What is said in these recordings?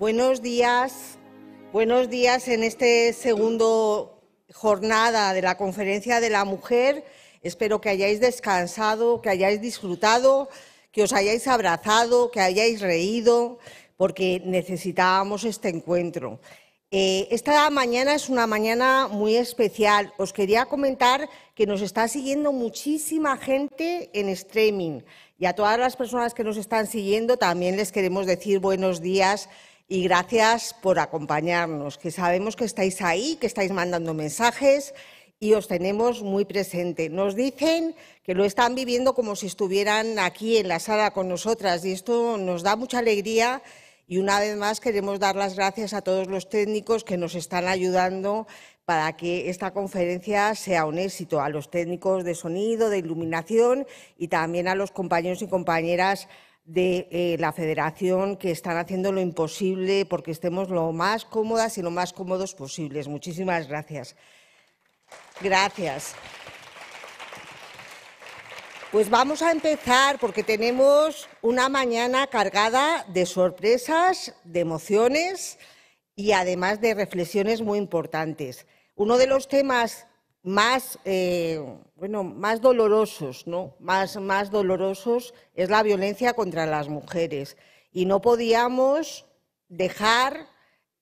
Buenos días. Buenos días en este segundo jornada de la Conferencia de la Mujer. Espero que hayáis descansado, que hayáis disfrutado, que os hayáis abrazado, que hayáis reído, porque necesitábamos este encuentro. Eh, esta mañana es una mañana muy especial. Os quería comentar que nos está siguiendo muchísima gente en streaming. Y a todas las personas que nos están siguiendo también les queremos decir buenos días y gracias por acompañarnos, que sabemos que estáis ahí, que estáis mandando mensajes y os tenemos muy presente. Nos dicen que lo están viviendo como si estuvieran aquí en la sala con nosotras y esto nos da mucha alegría y una vez más queremos dar las gracias a todos los técnicos que nos están ayudando para que esta conferencia sea un éxito, a los técnicos de sonido, de iluminación y también a los compañeros y compañeras de eh, la federación que están haciendo lo imposible porque estemos lo más cómodas y lo más cómodos posibles. Muchísimas gracias. Gracias. Pues vamos a empezar porque tenemos una mañana cargada de sorpresas, de emociones y además de reflexiones muy importantes. Uno de los temas más, eh, bueno, más dolorosos, ¿no? Más, más dolorosos es la violencia contra las mujeres. Y no podíamos dejar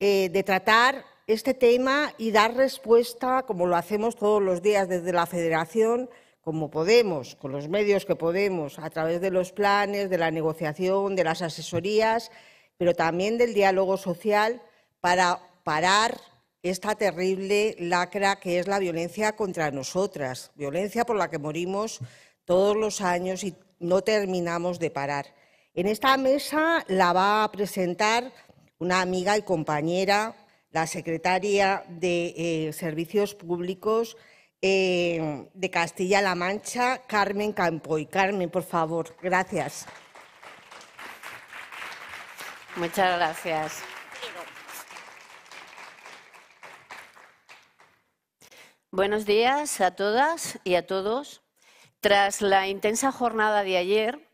eh, de tratar este tema y dar respuesta, como lo hacemos todos los días desde la Federación, como podemos, con los medios que podemos, a través de los planes, de la negociación, de las asesorías, pero también del diálogo social, para parar esta terrible lacra que es la violencia contra nosotras, violencia por la que morimos todos los años y no terminamos de parar. En esta mesa la va a presentar una amiga y compañera, la secretaria de eh, Servicios Públicos eh, de Castilla-La Mancha, Carmen Campoy. Carmen, por favor, gracias. Muchas gracias. Buenos días a todas y a todos. Tras la intensa jornada de ayer,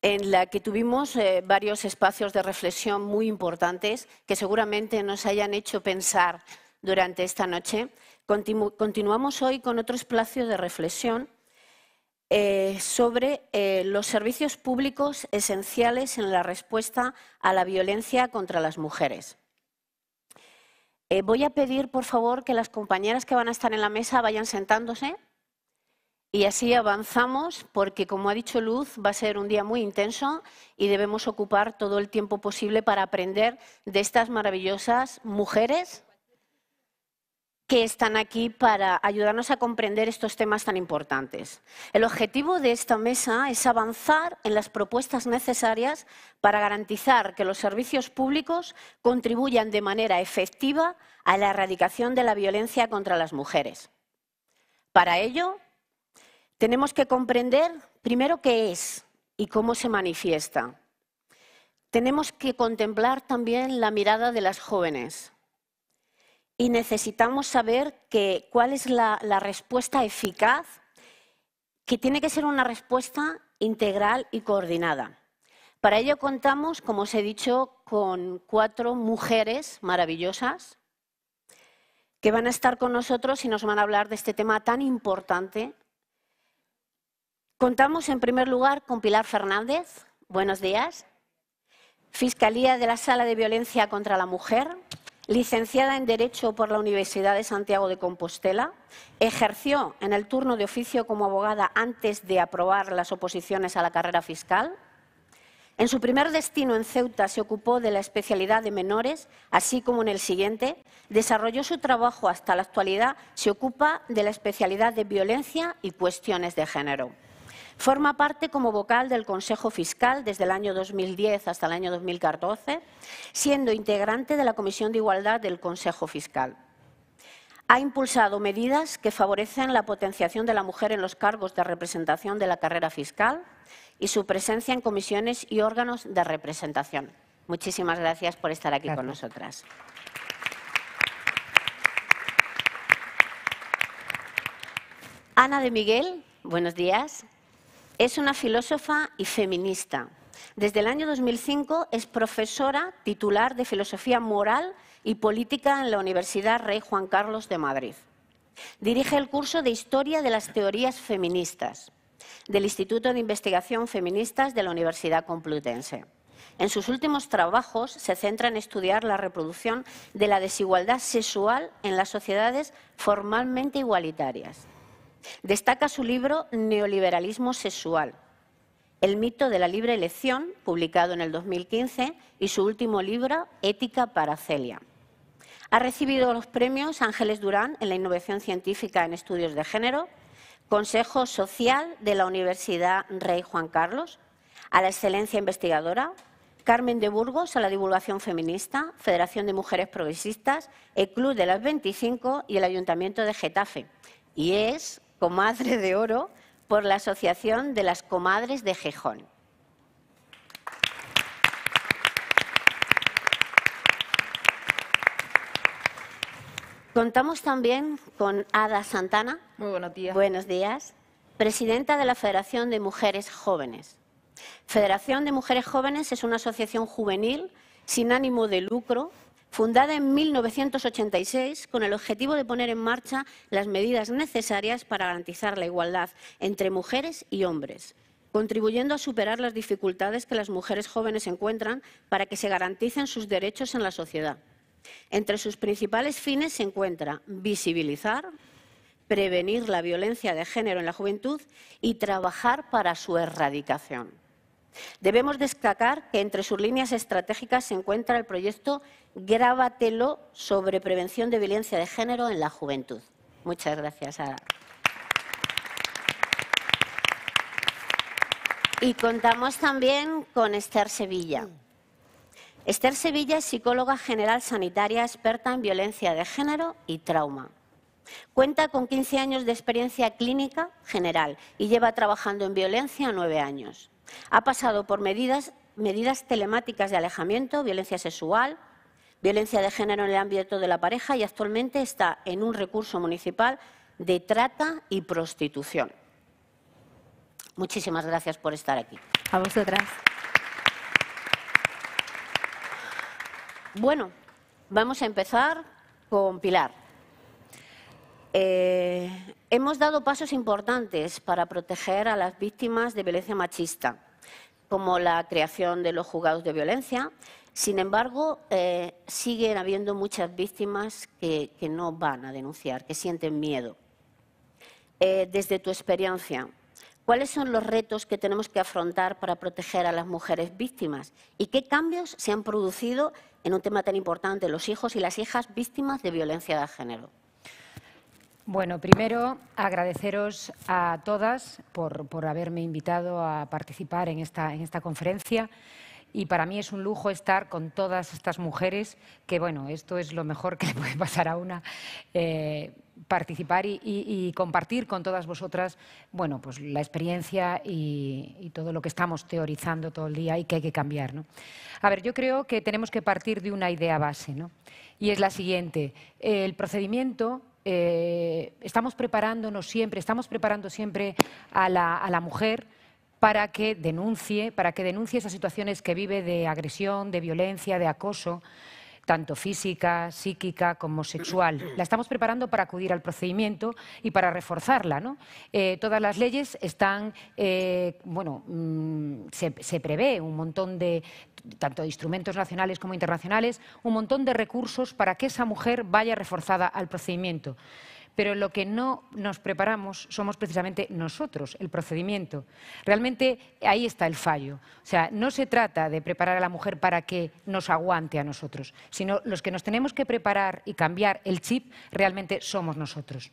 en la que tuvimos eh, varios espacios de reflexión muy importantes que seguramente nos hayan hecho pensar durante esta noche, continuamos hoy con otro espacio de reflexión eh, sobre eh, los servicios públicos esenciales en la respuesta a la violencia contra las mujeres. Eh, voy a pedir, por favor, que las compañeras que van a estar en la mesa vayan sentándose y así avanzamos, porque, como ha dicho Luz, va a ser un día muy intenso y debemos ocupar todo el tiempo posible para aprender de estas maravillosas mujeres que están aquí para ayudarnos a comprender estos temas tan importantes. El objetivo de esta mesa es avanzar en las propuestas necesarias para garantizar que los servicios públicos contribuyan de manera efectiva a la erradicación de la violencia contra las mujeres. Para ello, tenemos que comprender primero qué es y cómo se manifiesta. Tenemos que contemplar también la mirada de las jóvenes y necesitamos saber cuál es la, la respuesta eficaz, que tiene que ser una respuesta integral y coordinada. Para ello contamos, como os he dicho, con cuatro mujeres maravillosas que van a estar con nosotros y nos van a hablar de este tema tan importante. Contamos, en primer lugar, con Pilar Fernández. Buenos días. Fiscalía de la Sala de Violencia contra la Mujer. Licenciada en Derecho por la Universidad de Santiago de Compostela, ejerció en el turno de oficio como abogada antes de aprobar las oposiciones a la carrera fiscal. En su primer destino en Ceuta se ocupó de la especialidad de menores, así como en el siguiente. Desarrolló su trabajo hasta la actualidad, se ocupa de la especialidad de violencia y cuestiones de género. Forma parte como vocal del Consejo Fiscal desde el año 2010 hasta el año 2014, siendo integrante de la Comisión de Igualdad del Consejo Fiscal. Ha impulsado medidas que favorecen la potenciación de la mujer en los cargos de representación de la carrera fiscal y su presencia en comisiones y órganos de representación. Muchísimas gracias por estar aquí con nosotras. Ana de Miguel, buenos días. Es una filósofa y feminista. Desde el año 2005 es profesora titular de Filosofía Moral y Política en la Universidad Rey Juan Carlos de Madrid. Dirige el curso de Historia de las Teorías Feministas del Instituto de Investigación Feministas de la Universidad Complutense. En sus últimos trabajos se centra en estudiar la reproducción de la desigualdad sexual en las sociedades formalmente igualitarias. Destaca su libro Neoliberalismo sexual, el mito de la libre elección, publicado en el 2015, y su último libro, Ética para Celia. Ha recibido los premios Ángeles Durán en la innovación científica en estudios de género, Consejo Social de la Universidad Rey Juan Carlos, a la excelencia investigadora, Carmen de Burgos a la divulgación feminista, Federación de Mujeres Progresistas, el Club de las 25 y el Ayuntamiento de Getafe. Y es Comadre de Oro por la Asociación de las Comadres de Gijón. Contamos también con Ada Santana. Muy buenos días. Buenos días. Presidenta de la Federación de Mujeres Jóvenes. Federación de Mujeres Jóvenes es una asociación juvenil sin ánimo de lucro fundada en 1986 con el objetivo de poner en marcha las medidas necesarias para garantizar la igualdad entre mujeres y hombres contribuyendo a superar las dificultades que las mujeres jóvenes encuentran para que se garanticen sus derechos en la sociedad. Entre sus principales fines se encuentra visibilizar, prevenir la violencia de género en la juventud y trabajar para su erradicación. Debemos destacar que entre sus líneas estratégicas se encuentra el proyecto Grábatelo sobre prevención de violencia de género en la juventud. Muchas gracias, Y contamos también con Esther Sevilla. Esther Sevilla es psicóloga general sanitaria experta en violencia de género y trauma. Cuenta con 15 años de experiencia clínica general y lleva trabajando en violencia nueve años. Ha pasado por medidas, telemáticas de alejamiento, violencia sexual, violencia de género en el ámbito de la pareja y actualmente está en un recurso municipal de trata y prostitución. Muchísimas gracias por estar aquí. A vosotras. Bueno, vamos a empezar con Pilar. Eh, hemos dado pasos importantes para proteger a las víctimas de violencia machista, como la creación de los juzgados de violencia. Sin embargo, eh, siguen habiendo muchas víctimas que, no van a denunciar, que sienten miedo. Eh, desde tu experiencia, ¿Cuáles son los retos que tenemos que afrontar para proteger a las mujeres víctimas? ¿Y qué cambios se han producido en un tema tan importante, los hijos y las hijas víctimas de violencia de género? Bueno, primero agradeceros a todas por, haberme invitado a participar en esta, conferencia y para mí es un lujo estar con todas estas mujeres, que bueno, esto es lo mejor que le puede pasar a una, eh, participar y, compartir con todas vosotras, bueno, pues la experiencia y, todo lo que estamos teorizando todo el día y que hay que cambiar, A ver, yo creo que tenemos que partir de una idea base, ¿no? Y es la siguiente, el procedimiento eh, estamos preparándonos siempre, estamos preparando siempre a la, a la mujer para que denuncie, para que denuncie esas situaciones que vive de agresión, de violencia, de acoso tanto física, psíquica como sexual. La estamos preparando para acudir al procedimiento y para reforzarla. ¿no? Eh, todas las leyes están, eh, bueno, mm, se, se prevé un montón de, tanto de instrumentos nacionales como internacionales, un montón de recursos para que esa mujer vaya reforzada al procedimiento pero lo que no nos preparamos somos precisamente nosotros, el procedimiento. Realmente ahí está el fallo. O sea, no se trata de preparar a la mujer para que nos aguante a nosotros, sino los que nos tenemos que preparar y cambiar el chip realmente somos nosotros.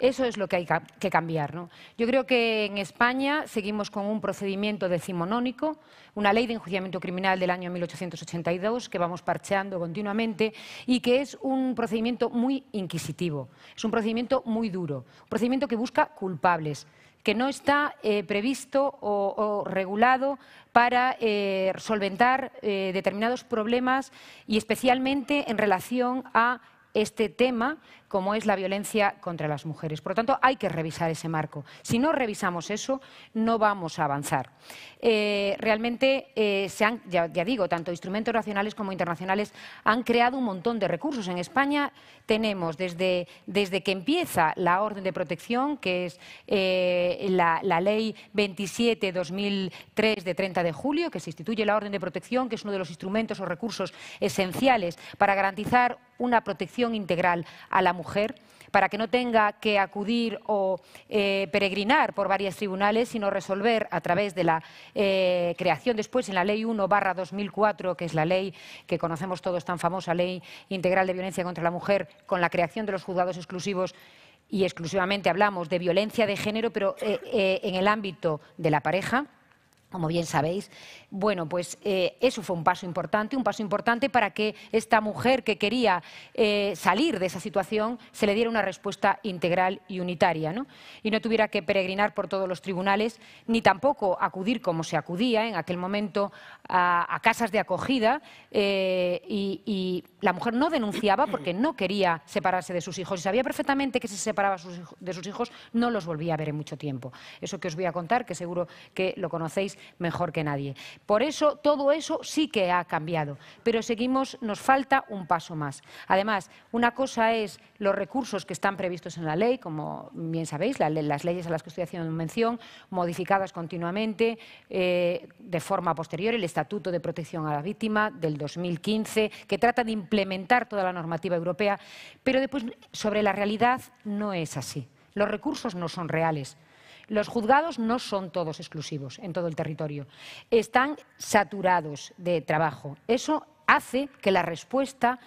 Eso es lo que hay que cambiar. Yo creo que en España seguimos con un procedimiento decimonónico, una ley de enjuiciamiento criminal del año 1882 que vamos parcheando continuamente y que es un procedimiento muy inquisitivo, es un procedimiento muy duro, un procedimiento que busca culpables que no está eh, previsto o, regulado para eh, solventar eh, determinados problemas y especialmente en relación a este tema como es la violencia contra las mujeres. Por lo tanto, hay que revisar ese marco. Si no revisamos eso, no vamos a avanzar. Eh, realmente, eh, se han, ya, digo, tanto instrumentos nacionales como internacionales han creado un montón de recursos. En España tenemos, desde, desde que empieza la orden de protección, que es eh, la, la ley 27-2003 de 30 de julio, que se instituye la orden de protección, que es uno de los instrumentos o recursos esenciales para garantizar una protección integral a la mujer mujer para que no tenga que acudir o eh, peregrinar por varios tribunales, sino resolver a través de la eh, creación después en la Ley 1 2004, que es la ley que conocemos todos tan famosa, Ley Integral de Violencia contra la Mujer, con la creación de los juzgados exclusivos y exclusivamente hablamos de violencia de género, pero eh, en el ámbito de la pareja como bien sabéis. Bueno, pues eh, eso fue un paso importante, un paso importante para que esta mujer que quería eh, salir de esa situación se le diera una respuesta integral y unitaria, ¿no? Y no tuviera que peregrinar por todos los tribunales, ni tampoco acudir como se acudía en aquel momento a, casas de acogida. Eh, y, y, la mujer no denunciaba porque no quería separarse de sus hijos y sabía perfectamente que si se separaba de sus hijos no los volvía a ver en mucho tiempo. Eso que os voy a contar, que seguro que lo conocéis mejor que nadie. Por eso, todo eso sí que ha cambiado, pero seguimos, nos falta un paso más. Además, una cosa es los recursos que están previstos en la ley, como bien sabéis, las leyes a las que estoy haciendo mención, modificadas continuamente eh, de forma posterior, el Estatuto de Protección a la Víctima del 2015, que trata de implementar toda la normativa europea, pero después sobre la realidad no es así. Los recursos no son reales. Los juzgados no son todos exclusivos en todo el territorio. Están saturados de trabajo. Eso hace que la respuesta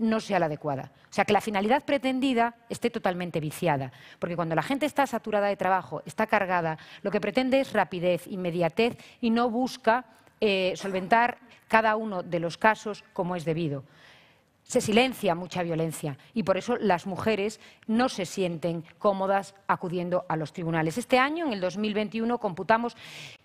no sea la adecuada. O sea, que la finalidad pretendida esté totalmente viciada. Porque cuando la gente está saturada de trabajo, está cargada, lo que pretende es rapidez, inmediatez y no busca eh, solventar cada uno de los casos como es debido se silencia mucha violencia y por eso las mujeres no se sienten cómodas acudiendo a los tribunales. Este año, en el 2021, computamos,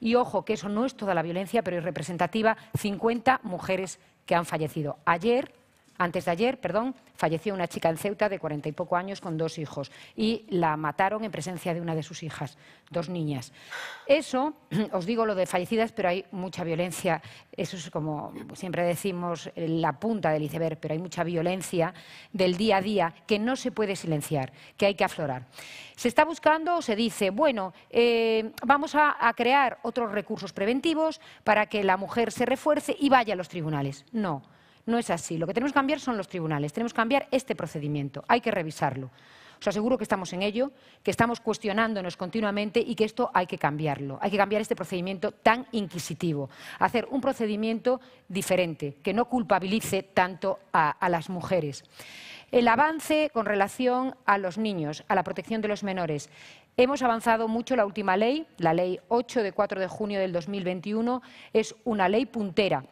y ojo que eso no es toda la violencia, pero es representativa, 50 mujeres que han fallecido. Ayer, antes de ayer, perdón, falleció una chica en Ceuta de cuarenta y poco años con dos hijos y la mataron en presencia de una de sus hijas, dos niñas. Eso, os digo lo de fallecidas, pero hay mucha violencia. Eso es como siempre decimos la punta del iceberg, pero hay mucha violencia del día a día que no se puede silenciar, que hay que aflorar. Se está buscando o se dice, bueno, eh, vamos a, a crear otros recursos preventivos para que la mujer se refuerce y vaya a los tribunales. No. No es así. Lo que tenemos que cambiar son los tribunales. Tenemos que cambiar este procedimiento. Hay que revisarlo. Os aseguro que estamos en ello, que estamos cuestionándonos continuamente y que esto hay que cambiarlo. Hay que cambiar este procedimiento tan inquisitivo, hacer un procedimiento diferente, que no culpabilice tanto a, las mujeres. El avance con relación a los niños, a la protección de los menores. Hemos avanzado mucho la última ley, la ley 8 de 4 de junio del 2021, es una ley puntera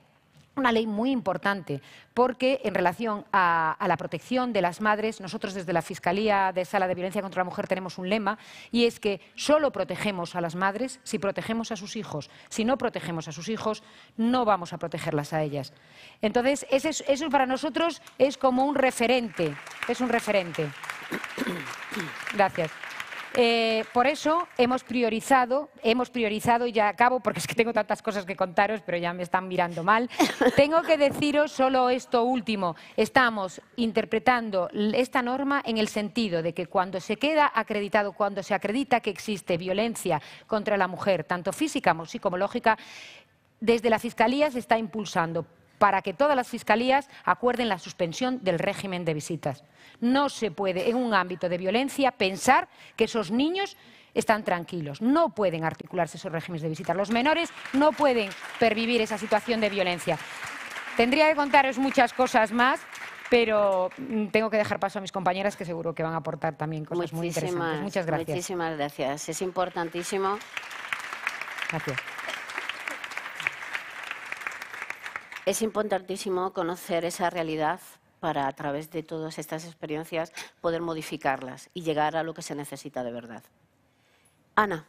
una ley muy importante, porque en relación a, la protección de las madres, nosotros desde la Fiscalía de Sala de Violencia contra la Mujer tenemos un lema, y es que solo protegemos a las madres si protegemos a sus hijos. Si no protegemos a sus hijos, no vamos a protegerlas a ellas. Entonces, eso para nosotros es como un referente, es un referente. Gracias. Eh, por eso hemos priorizado, hemos priorizado, y ya acabo porque es que tengo tantas cosas que contaros, pero ya me están mirando mal. tengo que deciros solo esto último. Estamos interpretando esta norma en el sentido de que cuando se queda acreditado, cuando se acredita que existe violencia contra la mujer, tanto física como psicológica, desde la Fiscalía se está impulsando para que todas las fiscalías acuerden la suspensión del régimen de visitas. No se puede, en un ámbito de violencia, pensar que esos niños están tranquilos. No pueden articularse esos regímenes de visitas. Los menores no pueden pervivir esa situación de violencia. Tendría que contaros muchas cosas más, pero mm, tengo que dejar paso a mis compañeras que seguro que van a aportar también cosas muy interesantes. Muchas gracias. Muchísimas gracias. Es importantísimo. Gracias. es importantísimo conocer esa realidad para a través de todas estas experiencias poder modificarlas y llegar a lo que se necesita de verdad. Ana,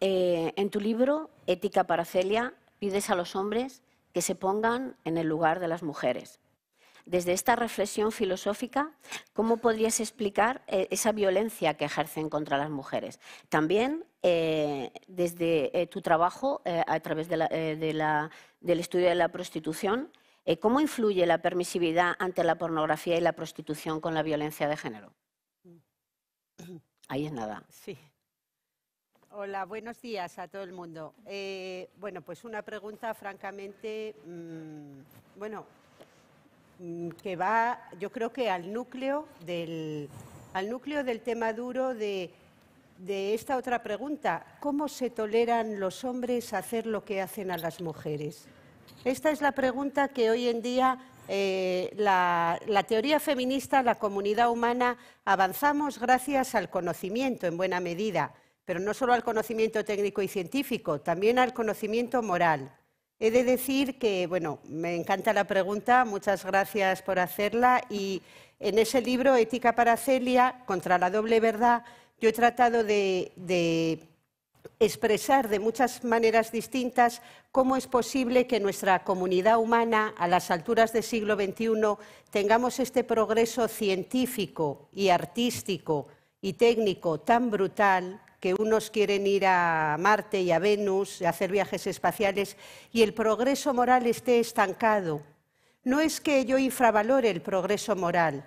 eh, en tu libro Ética para Celia pides a los hombres que se pongan en el lugar de las mujeres. Desde esta reflexión filosófica, ¿cómo podrías explicar eh, esa violencia que ejercen contra las mujeres? También eh, desde eh, tu trabajo eh, a través de la, del estudio de la prostitución, ¿cómo influye la permisividad ante la pornografía y la prostitución con la violencia de género? Ahí es nada. Sí. Hola, buenos días a todo el mundo. bueno, pues una pregunta francamente, mm, bueno, mm, que va, yo creo que al núcleo al núcleo del tema duro de de esta otra pregunta, ¿cómo se toleran los hombres hacer lo que hacen a las mujeres? Esta es la pregunta que hoy en día eh, la, la, teoría feminista, la comunidad humana, avanzamos gracias al conocimiento en buena medida, pero no solo al conocimiento técnico y científico, también al conocimiento moral. He de decir que, bueno, me encanta la pregunta, muchas gracias por hacerla y en ese libro, Ética para Celia, contra la doble verdad, yo he tratado de, expresar de muchas maneras distintas cómo es posible que nuestra comunidad humana, a las alturas del siglo XXI, tengamos este progreso científico y artístico y técnico tan brutal que unos quieren ir a Marte y a Venus, y hacer viajes espaciales, y el progreso moral esté estancado. No es que yo infravalore el progreso moral,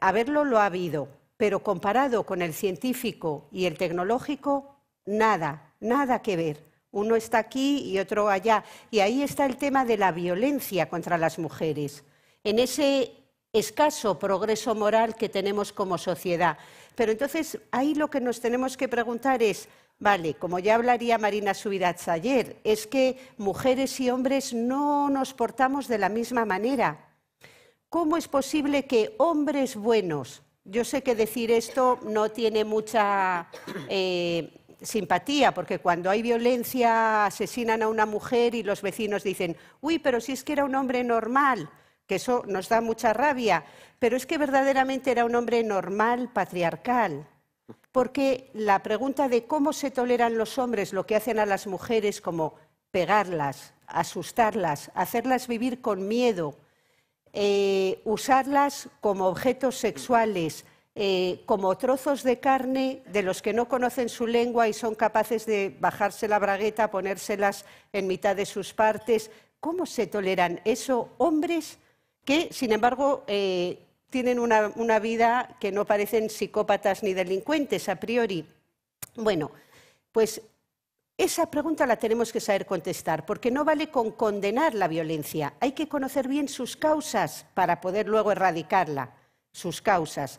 haberlo lo ha habido, pero comparado con el científico y el tecnológico, nada, nada que ver. Uno está aquí y otro allá. Y ahí está el tema de la violencia contra las mujeres, en ese escaso progreso moral que tenemos como sociedad. Pero entonces ahí lo que nos tenemos que preguntar es, Vale, como ya hablaría Marina Subirats ayer, es que mujeres y hombres no nos portamos de la misma manera. ¿Cómo es posible que hombres buenos yo sé que decir esto no tiene mucha eh, simpatía, porque cuando hay violencia asesinan a una mujer y los vecinos dicen, uy, pero si es que era un hombre normal, que eso nos da mucha rabia, pero es que verdaderamente era un hombre normal, patriarcal. Porque la pregunta de cómo se toleran los hombres lo que hacen a las mujeres, como pegarlas, asustarlas, hacerlas vivir con miedo, eh, usarlas como objetos sexuales, eh, como trozos de carne de los que no conocen su lengua y son capaces de bajarse la bragueta, ponérselas en mitad de sus partes. ¿Cómo se toleran eso hombres que, sin embargo, eh, tienen una, una vida que no parecen psicópatas ni delincuentes a priori? Bueno, pues esa pregunta la tenemos que saber contestar, porque no vale con condenar la violencia, hay que conocer bien sus causas para poder luego erradicarla, sus causas.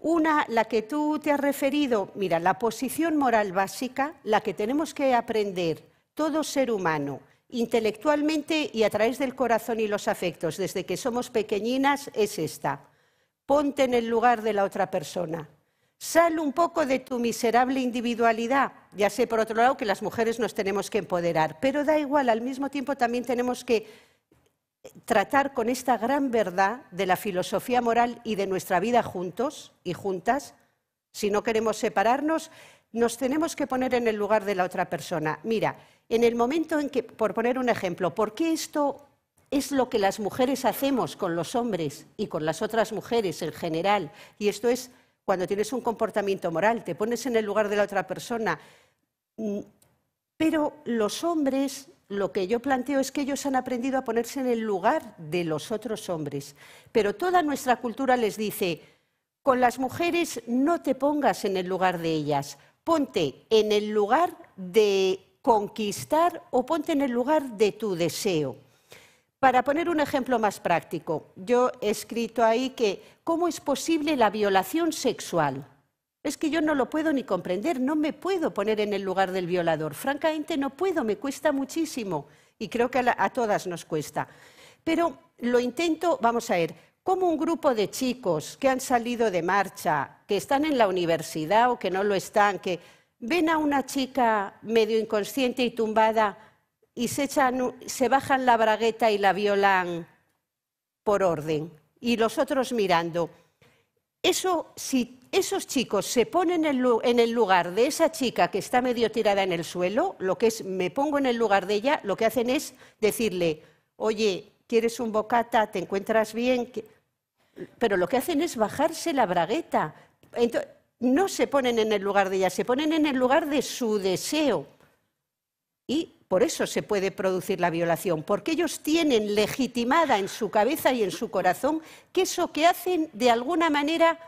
Una, la que tú te has referido, mira, la posición moral básica, la que tenemos que aprender todo ser humano, intelectualmente y a través del corazón y los afectos, desde que somos pequeñinas, es esta. Ponte en el lugar de la otra persona. Sal un poco de tu miserable individualidad. Ya sé, por otro lado, que las mujeres nos tenemos que empoderar, pero da igual, al mismo tiempo también tenemos que tratar con esta gran verdad de la filosofía moral y de nuestra vida juntos y juntas. Si no queremos separarnos, nos tenemos que poner en el lugar de la otra persona. Mira, en el momento en que, por poner un ejemplo, ¿por qué esto es lo que las mujeres hacemos con los hombres y con las otras mujeres en general? Y esto es cuando tienes un comportamiento moral, te pones en el lugar de la otra persona. Mm, pero los hombres, lo que yo planteo es que ellos han aprendido a ponerse en el lugar de los otros hombres. Pero toda nuestra cultura les dice, con las mujeres no te pongas en el lugar de ellas, ponte en el lugar de conquistar o ponte en el lugar de tu deseo. Para poner un ejemplo más práctico, yo he escrito ahí que cómo es posible la violación sexual. Es que yo no lo puedo ni comprender, no me puedo poner en el lugar del violador. Francamente no puedo, me cuesta muchísimo y creo que a, todas nos cuesta. Pero lo intento, vamos a ver, como un grupo de chicos que han salido de marcha, que están en la universidad o que no lo están, que ven a una chica medio inconsciente y tumbada y se, echan, se bajan la bragueta y la violan por orden, y los otros mirando. Eso, si esos chicos se ponen en el lugar de esa chica que está medio tirada en el suelo, lo que es, me pongo en el lugar de ella, lo que hacen es decirle, oye, ¿quieres un bocata? ¿Te encuentras bien? Pero lo que hacen es bajarse la bragueta. no se ponen en el lugar de ella, se ponen en el lugar de su deseo. Y por eso se puede producir la violación, porque ellos tienen legitimada en su cabeza y en su corazón que eso que hacen de alguna manera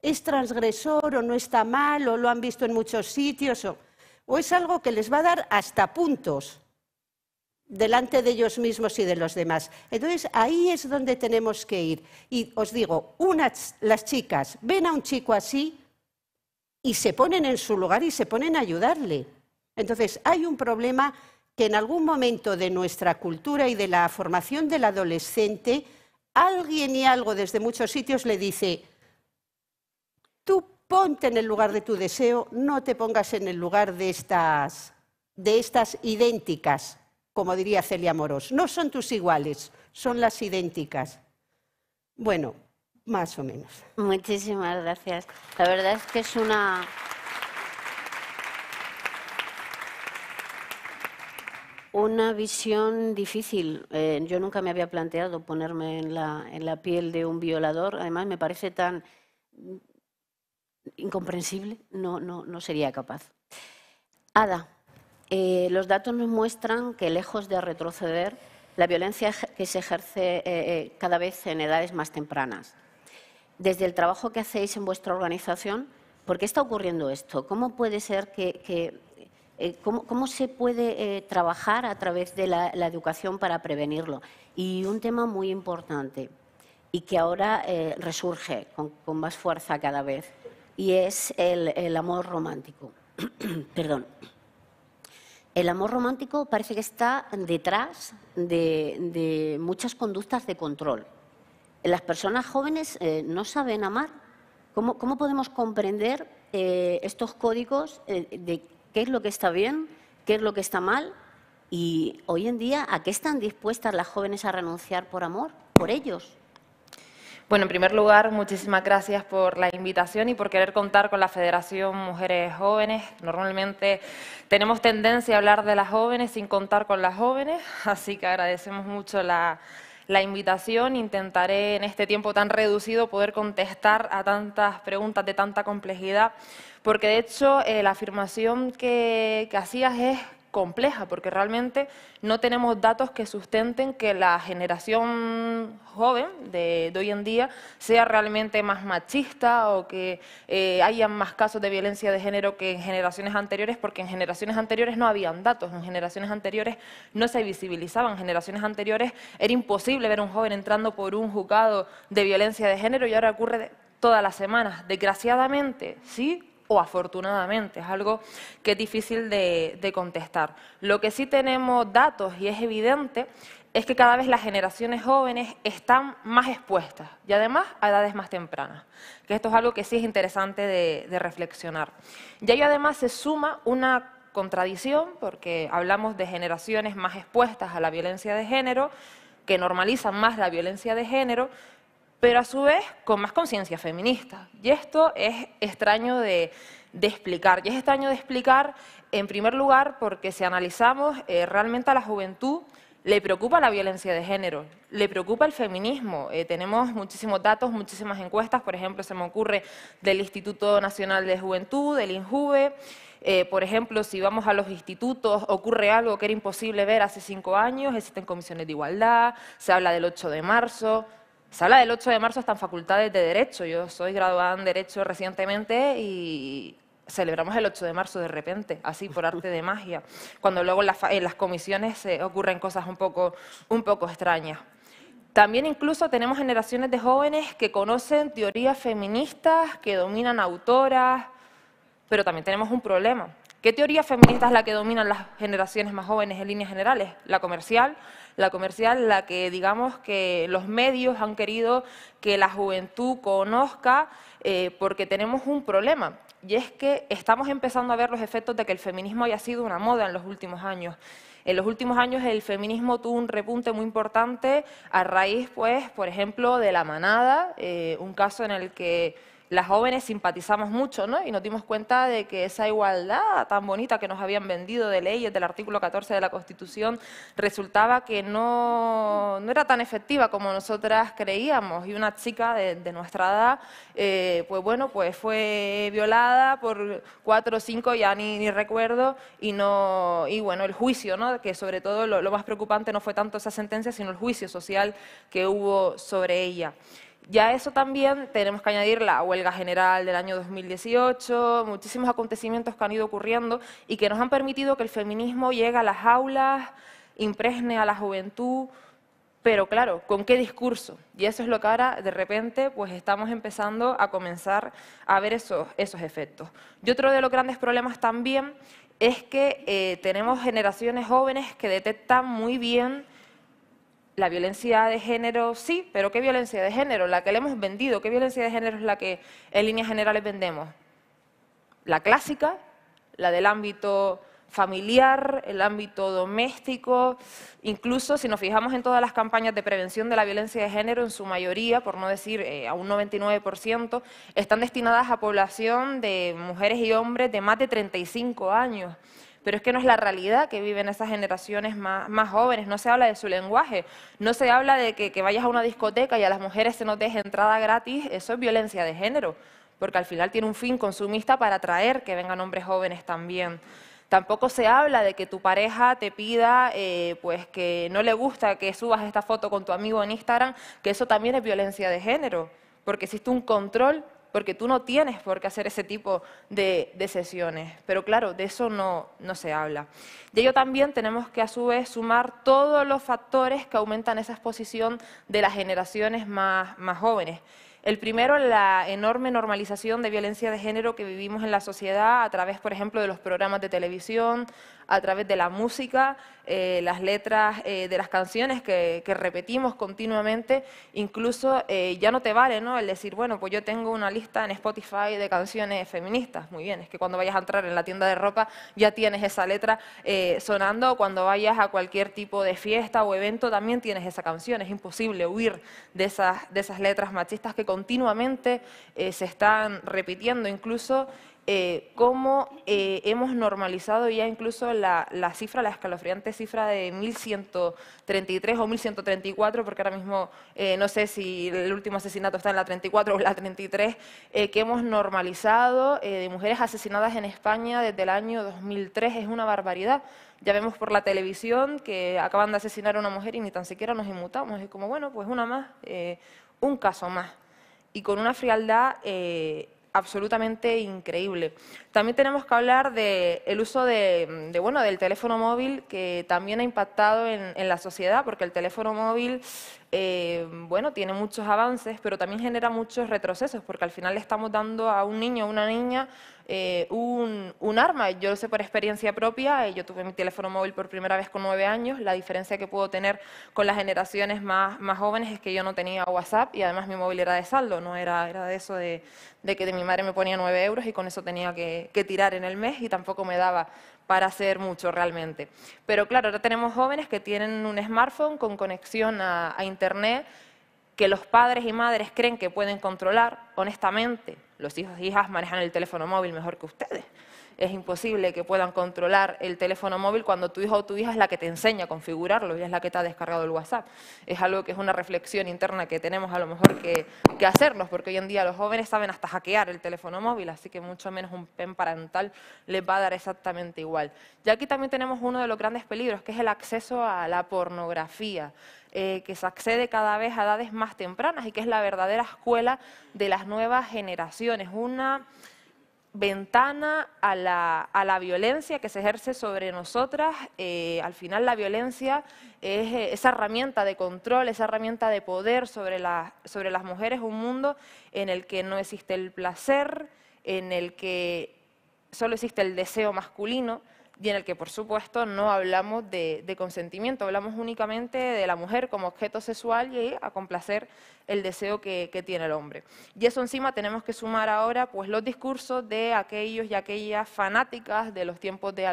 es transgresor o no está mal o lo han visto en muchos sitios o, es algo que les va a dar hasta puntos delante de ellos mismos y de los demás. Entonces, ahí es donde tenemos que ir. Y os digo, unas, las chicas ven a un chico así y se ponen en su lugar y se ponen a ayudarle. Entonces, hay un problema que en algún momento de nuestra cultura y de la formación del adolescente, alguien y algo desde muchos sitios le dice, tú ponte en el lugar de tu deseo, no te pongas en el lugar de estas, de estas idénticas, como diría Celia Moros. No son tus iguales, son las idénticas. Bueno, más o menos. Muchísimas gracias. La verdad es que es una... Una visión difícil. Eh, yo nunca me había planteado ponerme en la, piel de un violador. Además, me parece tan incomprensible. No, no, no sería capaz. Ada, eh, los datos nos muestran que lejos de retroceder, la violencia que se ejerce eh, cada vez en edades más tempranas. Desde el trabajo que hacéis en vuestra organización, ¿por qué está ocurriendo esto? ¿Cómo puede ser que eh, ¿cómo, se puede eh, trabajar a través de la, educación para prevenirlo? Y un tema muy importante y que ahora eh, resurge con, más fuerza cada vez, y es el, amor romántico. Perdón. El amor romántico parece que está detrás de, muchas conductas de control. Las personas jóvenes no saben amar. ¿Cómo, podemos comprender estos códigos de qué es lo que está bien, qué es lo que está mal y hoy en día a qué están dispuestas las jóvenes a renunciar por amor, por ellos. Bueno, en primer lugar, muchísimas gracias por la invitación y por querer contar con la Federación Mujeres Jóvenes. Normalmente tenemos tendencia a hablar de las jóvenes sin contar con las jóvenes, así que agradecemos mucho la, invitación. Intentaré en este tiempo tan reducido poder contestar a tantas preguntas de tanta complejidad porque de hecho eh, la afirmación que, hacías es compleja, porque realmente no tenemos datos que sustenten que la generación joven de, hoy en día sea realmente más machista o que eh, haya más casos de violencia de género que en generaciones anteriores, porque en generaciones anteriores no habían datos, en generaciones anteriores no se visibilizaban, en generaciones anteriores era imposible ver a un joven entrando por un juzgado de violencia de género y ahora ocurre todas las semanas. Desgraciadamente, sí, o afortunadamente, es algo que es difícil de, contestar. Lo que sí tenemos datos y es evidente es que cada vez las generaciones jóvenes están más expuestas y además a edades más tempranas, que esto es algo que sí es interesante de, de reflexionar. Y ahí además se suma una contradicción, porque hablamos de generaciones más expuestas a la violencia de género, que normalizan más la violencia de género, pero a su vez con más conciencia feminista. Y esto es extraño de, explicar. Y es extraño de explicar, en primer lugar, porque si analizamos eh, realmente a la juventud, le preocupa la violencia de género, le preocupa el feminismo. Eh, tenemos muchísimos datos, muchísimas encuestas, por ejemplo, se me ocurre del Instituto Nacional de Juventud, del INJUVE. Eh, por ejemplo, si vamos a los institutos, ocurre algo que era imposible ver hace cinco años, existen comisiones de igualdad, se habla del 8 de marzo, se habla del 8 de marzo hasta en facultades de Derecho. Yo soy graduada en Derecho recientemente y celebramos el 8 de marzo de repente, así por arte de magia, cuando luego en las, en las comisiones se eh, ocurren cosas un poco, un poco extrañas. También incluso tenemos generaciones de jóvenes que conocen teorías feministas, que dominan autoras, pero también tenemos un problema. ¿Qué teoría feminista es la que dominan las generaciones más jóvenes en líneas generales? La comercial, la comercial, la que digamos que los medios han querido que la juventud conozca eh, porque tenemos un problema. Y es que estamos empezando a ver los efectos de que el feminismo haya sido una moda en los últimos años. En los últimos años el feminismo tuvo un repunte muy importante a raíz, pues, por ejemplo, de la manada, eh, un caso en el que las jóvenes simpatizamos mucho, ¿no? Y nos dimos cuenta de que esa igualdad tan bonita que nos habían vendido de leyes del artículo 14 de la Constitución resultaba que no, era tan efectiva como nosotras creíamos. Y una chica de, nuestra edad, eh, pues bueno, pues fue violada por cuatro o cinco, ya ni, recuerdo, y no, y bueno, el juicio, ¿no? Que sobre todo lo más preocupante no fue tanto esa sentencia, sino el juicio social que hubo sobre ella. Ya eso también tenemos que añadir la huelga general del año 2018, muchísimos acontecimientos que han ido ocurriendo y que nos han permitido que el feminismo llegue a las aulas, impregne a la juventud, pero claro, ¿con qué discurso? Y eso es lo que ahora de repente pues estamos empezando a comenzar a ver esos, esos efectos. Y otro de los grandes problemas también es que eh, tenemos generaciones jóvenes que detectan muy bien la violencia de género sí, pero ¿qué violencia de género? La que le hemos vendido, ¿qué violencia de género es la que en líneas generales vendemos? La clásica, la del ámbito familiar, el ámbito doméstico, incluso si nos fijamos en todas las campañas de prevención de la violencia de género, en su mayoría, por no decir eh, a un 99%, están destinadas a población de mujeres y hombres de más de 35 años pero es que no es la realidad que viven esas generaciones más, jóvenes, no se habla de su lenguaje, no se habla de que, vayas a una discoteca y a las mujeres se nos deje entrada gratis, eso es violencia de género, porque al final tiene un fin consumista para atraer que vengan hombres jóvenes también. Tampoco se habla de que tu pareja te pida eh, pues que no le gusta que subas esta foto con tu amigo en Instagram, que eso también es violencia de género, porque existe un control porque tú no tienes por qué hacer ese tipo de, sesiones. Pero claro, de eso no, se habla. Y ello también tenemos que a su vez sumar todos los factores que aumentan esa exposición de las generaciones más, más jóvenes. El primero, la enorme normalización de violencia de género que vivimos en la sociedad a través, por ejemplo, de los programas de televisión, a través de la música, eh, las letras eh, de las canciones que, repetimos continuamente, incluso eh, ya no te vale ¿no? el decir, bueno, pues yo tengo una lista en Spotify de canciones feministas, muy bien, es que cuando vayas a entrar en la tienda de ropa ya tienes esa letra sonando, cuando vayas a cualquier tipo de fiesta o evento también tienes esa canción, es imposible huir de esas letras machistas que continuamente se están repitiendo, incluso... Eh, cómo eh, hemos normalizado ya incluso la, cifra, la escalofriante cifra de 1133 o 1134, porque ahora mismo eh, no sé si el último asesinato está en la 34 o la 33, que hemos normalizado de mujeres asesinadas en España desde el año 2003. Es una barbaridad. Ya vemos por la televisión que acaban de asesinar a una mujer y ni tan siquiera nos inmutamos. Es como, bueno, pues una más, un caso más. Y con una frialdad absolutamente increíble. También tenemos que hablar del uso de, bueno, del teléfono móvil, que también ha impactado en, la sociedad, porque el teléfono móvil eh, bueno, tiene muchos avances, pero también genera muchos retrocesos, porque al final le estamos dando a un niño o una niña eh, un, arma. Yo lo sé por experiencia propia, eh, yo tuve mi teléfono móvil por primera vez con nueve años, la diferencia que puedo tener con las generaciones más, jóvenes es que yo no tenía WhatsApp y además mi móvil era de saldo, no era, era de eso de, de que de mi madre me ponía nueve euros y con eso tenía que, que, tirar en el mes y tampoco me daba para hacer mucho realmente. Pero claro, ahora tenemos jóvenes que tienen un smartphone con conexión a, a Internet que los padres y madres creen que pueden controlar, honestamente, los hijos e hijas manejan el teléfono móvil mejor que ustedes es imposible que puedan controlar el teléfono móvil cuando tu hijo o tu hija es la que te enseña a configurarlo y es la que te ha descargado el WhatsApp. Es algo que es una reflexión interna que tenemos a lo mejor que, hacernos, porque hoy en día los jóvenes saben hasta hackear el teléfono móvil, así que mucho menos un pen parental les va a dar exactamente igual. Y aquí también tenemos uno de los grandes peligros, que es el acceso a la pornografía. Eh, que se accede cada vez a edades más tempranas y que es la verdadera escuela de las nuevas generaciones. Una ventana a la, a la, violencia que se ejerce sobre nosotras. Eh, al final la violencia es eh, esa herramienta de control, esa herramienta de poder sobre las mujeres, un mundo en el que no existe el placer, en el que solo existe el deseo masculino, y en el que, por supuesto, no hablamos de, consentimiento, hablamos únicamente de la mujer como objeto sexual y a complacer el deseo que, que, tiene el hombre. Y eso encima tenemos que sumar ahora pues, los discursos de aquellos y aquellas fanáticas de los tiempos de,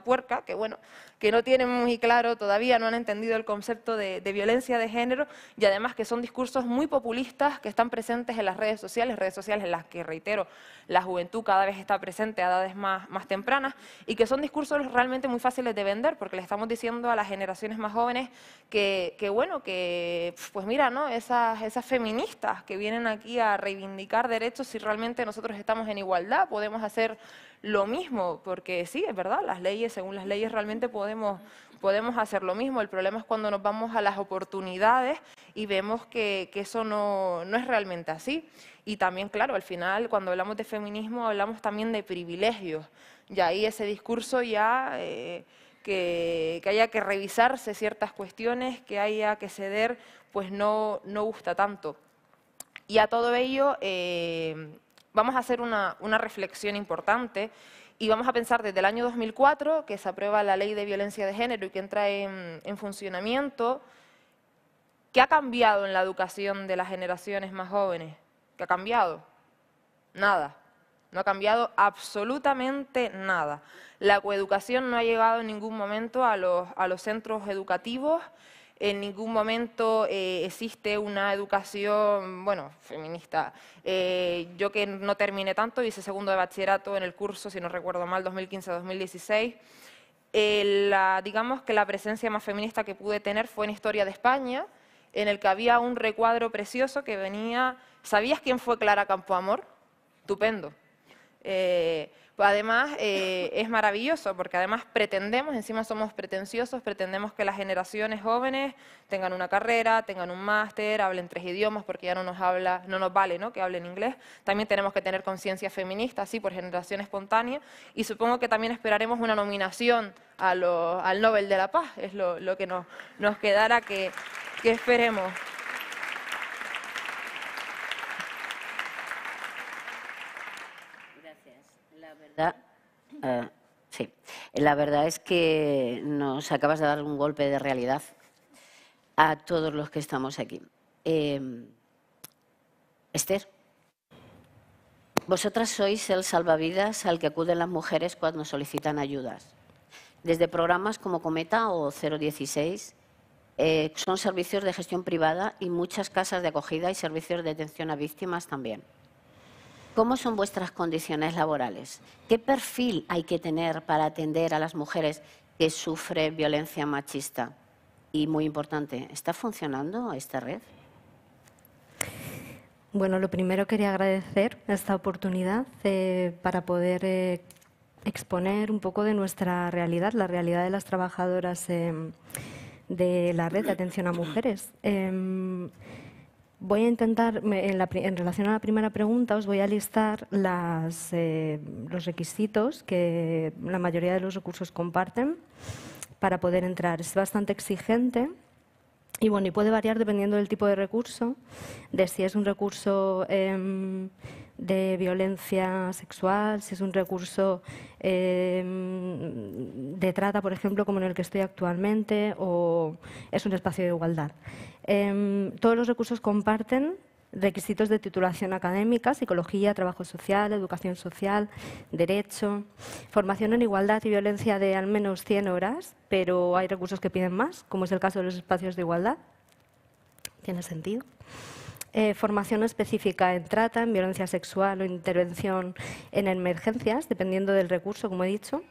puerca, que bueno, que no tienen muy claro todavía, no han entendido el concepto de, violencia de género y además que son discursos muy populistas que están presentes en las redes sociales, redes sociales en las que, reitero, la juventud cada vez está presente a edades más, tempranas y que son discursos realmente muy fáciles de vender porque le estamos diciendo a las generaciones más jóvenes que, bueno, que pues mira, ¿no? Esas, esas feministas que vienen aquí a reivindicar derechos si realmente nosotros estamos en igualdad, podemos hacer lo mismo, porque sí, es verdad, las leyes, según las leyes realmente podemos, podemos hacer lo mismo. El problema es cuando nos vamos a las oportunidades y vemos que, eso no, es realmente así. Y también, claro, al final, cuando hablamos de feminismo, hablamos también de privilegios. Y ahí ese discurso ya... Eh, que, haya que revisarse ciertas cuestiones, que haya que ceder, pues no, no gusta tanto. Y a todo ello, eh, vamos a hacer una, reflexión importante y vamos a pensar desde el año 2004, que se aprueba la ley de violencia de género y que entra en, funcionamiento, ¿qué ha cambiado en la educación de las generaciones más jóvenes? ¿Qué ha cambiado? Nada. No ha cambiado absolutamente nada. La coeducación no ha llegado en ningún momento a los centros educativos en ningún momento eh, existe una educación, bueno, feminista. Eh, yo que no terminé tanto, hice segundo de bachillerato en el curso, si no recuerdo mal, 2015-2016. Eh, digamos que la presencia más feminista que pude tener fue en Historia de España, en el que había un recuadro precioso que venía... ¿Sabías quién fue Clara Campoamor? Estupendo. Además, eh, es maravilloso porque además pretendemos, encima somos pretenciosos, pretendemos que las generaciones jóvenes tengan una carrera, tengan un máster, hablen tres idiomas porque ya no nos habla, no nos vale ¿no? que hablen inglés. También tenemos que tener conciencia feminista, así por generación espontánea. Y supongo que también esperaremos una nominación al Nobel de la Paz, es lo, que nos, nos quedará que, que esperemos. Eh, sí, la verdad es que nos acabas de dar un golpe de realidad a todos los que estamos aquí. Eh, Esther, vosotras sois el salvavidas al que acuden las mujeres cuando solicitan ayudas. Desde programas como Cometa o 016, eh, son servicios de gestión privada y muchas casas de acogida y servicios de atención a víctimas también. ¿Cómo son vuestras condiciones laborales? ¿Qué perfil hay que tener para atender a las mujeres que sufren violencia machista? Y muy importante, ¿está funcionando esta red? Bueno, lo primero quería agradecer esta oportunidad eh, para poder eh, exponer un poco de nuestra realidad, la realidad de las trabajadoras em, de la red de atención a mujeres. Em, Voy a intentar, en, relación a la primera pregunta, os voy a listar eh, los requisitos que la mayoría de los recursos comparten para poder entrar. Es bastante exigente y, bueno, y puede variar dependiendo del tipo de recurso, de si es un recurso em, de violencia sexual, si es un recurso em, de trata, por ejemplo, como en el que estoy actualmente, o es un espacio de igualdad. Em, todos los recursos comparten requisitos de titulación académica, psicología, trabajo social, educación social, derecho, formación en igualdad y violencia de al menos 100 horas, pero hay recursos que piden más, como es el caso de los espacios de igualdad. Tiene sentido. Eh, formación específica en trata, en violencia sexual o intervención en emergencias, dependiendo del recurso, como he dicho.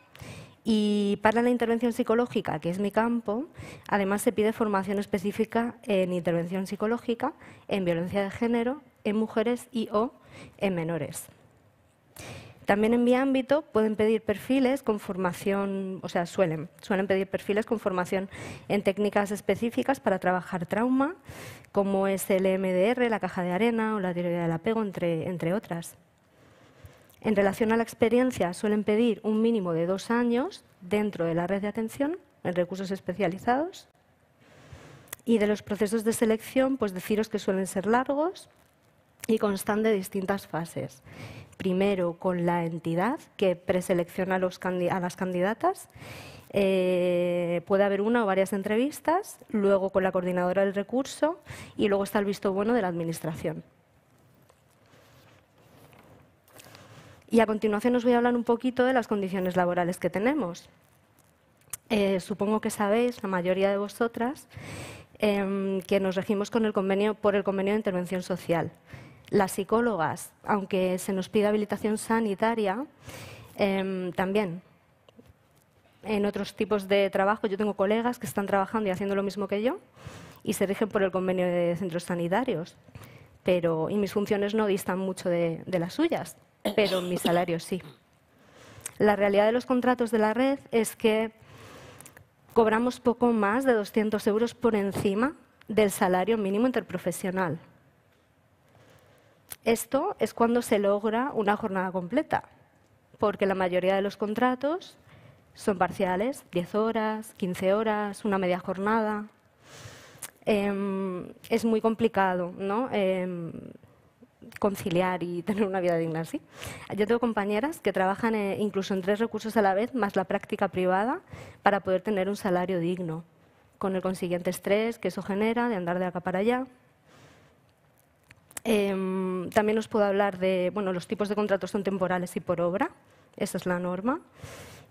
Y para la intervención psicológica, que es mi campo, además se pide formación específica en intervención psicológica, en violencia de género, en mujeres y o en menores. También en mi ámbito pueden pedir perfiles con formación, o sea, suelen, pedir perfiles con formación en técnicas específicas para trabajar trauma, como es el MDR, la caja de arena o la teoría del apego, entre, entre otras. En relación a la experiencia, suelen pedir un mínimo de dos años dentro de la red de atención en recursos especializados. Y de los procesos de selección, pues deciros que suelen ser largos y constan de distintas fases primero con la entidad que preselecciona a las candidatas. Eh, puede haber una o varias entrevistas, luego con la coordinadora del recurso y luego está el visto bueno de la Administración. Y a continuación os voy a hablar un poquito de las condiciones laborales que tenemos. Eh, supongo que sabéis, la mayoría de vosotras, em, que nos regimos con el convenio, por el convenio de intervención social. Las psicólogas, aunque se nos pida habilitación sanitaria, em, también. En otros tipos de trabajo, yo tengo colegas que están trabajando y haciendo lo mismo que yo y se rigen por el convenio de centros sanitarios. Pero, y mis funciones no distan mucho de, de las suyas, pero mi salario sí. La realidad de los contratos de la red es que cobramos poco más de 200 euros por encima del salario mínimo interprofesional. Esto es cuando se logra una jornada completa, porque la mayoría de los contratos son parciales, 10 horas, 15 horas, una media jornada. Em, es muy complicado em, conciliar y tener una vida digna así. Yo tengo compañeras que trabajan eh, incluso en tres recursos a la vez, más la práctica privada, para poder tener un salario digno, con el consiguiente estrés que eso genera de andar de acá para allá. Em, también os puedo hablar de, bueno, los tipos de contratos son temporales y por obra, esa es la norma.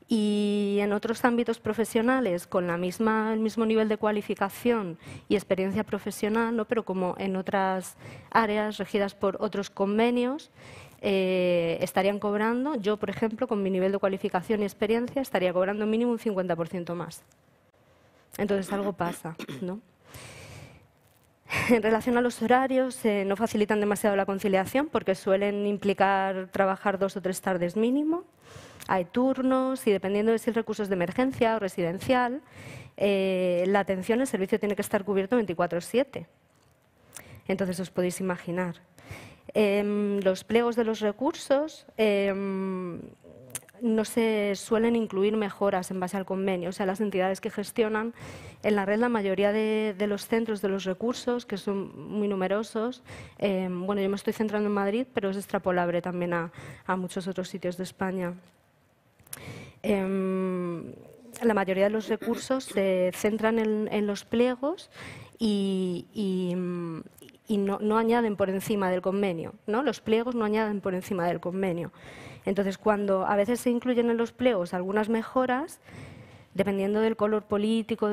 Y en otros ámbitos profesionales, con el mismo nivel de cualificación y experiencia profesional, ¿no? pero como en otras áreas regidas por otros convenios, eh, estarían cobrando, yo por ejemplo, con mi nivel de cualificación y experiencia, estaría cobrando mínimo un 50% más. Entonces algo pasa, ¿no? En relación a los horarios, eh, no facilitan demasiado la conciliación porque suelen implicar trabajar dos o tres tardes mínimo. Hay turnos y dependiendo de si el recurso es de emergencia o residencial, eh, la atención, el servicio tiene que estar cubierto 24/7. Entonces os podéis imaginar. Em, los pliegos de los recursos em, no se suelen incluir mejoras en base al convenio. O sea, las entidades que gestionan en la red la mayoría de, los centros de los recursos, que son muy numerosos. Em, bueno, yo me estoy centrando en Madrid, pero es extrapolable también a, muchos otros sitios de España. Em, la mayoría de los recursos se centran en, los pliegos y, y no, añaden por encima del convenio, ¿no? Los pliegos no añaden por encima del convenio. Entonces, cuando a veces se incluyen en los pliegos algunas mejoras, dependiendo del color político mm,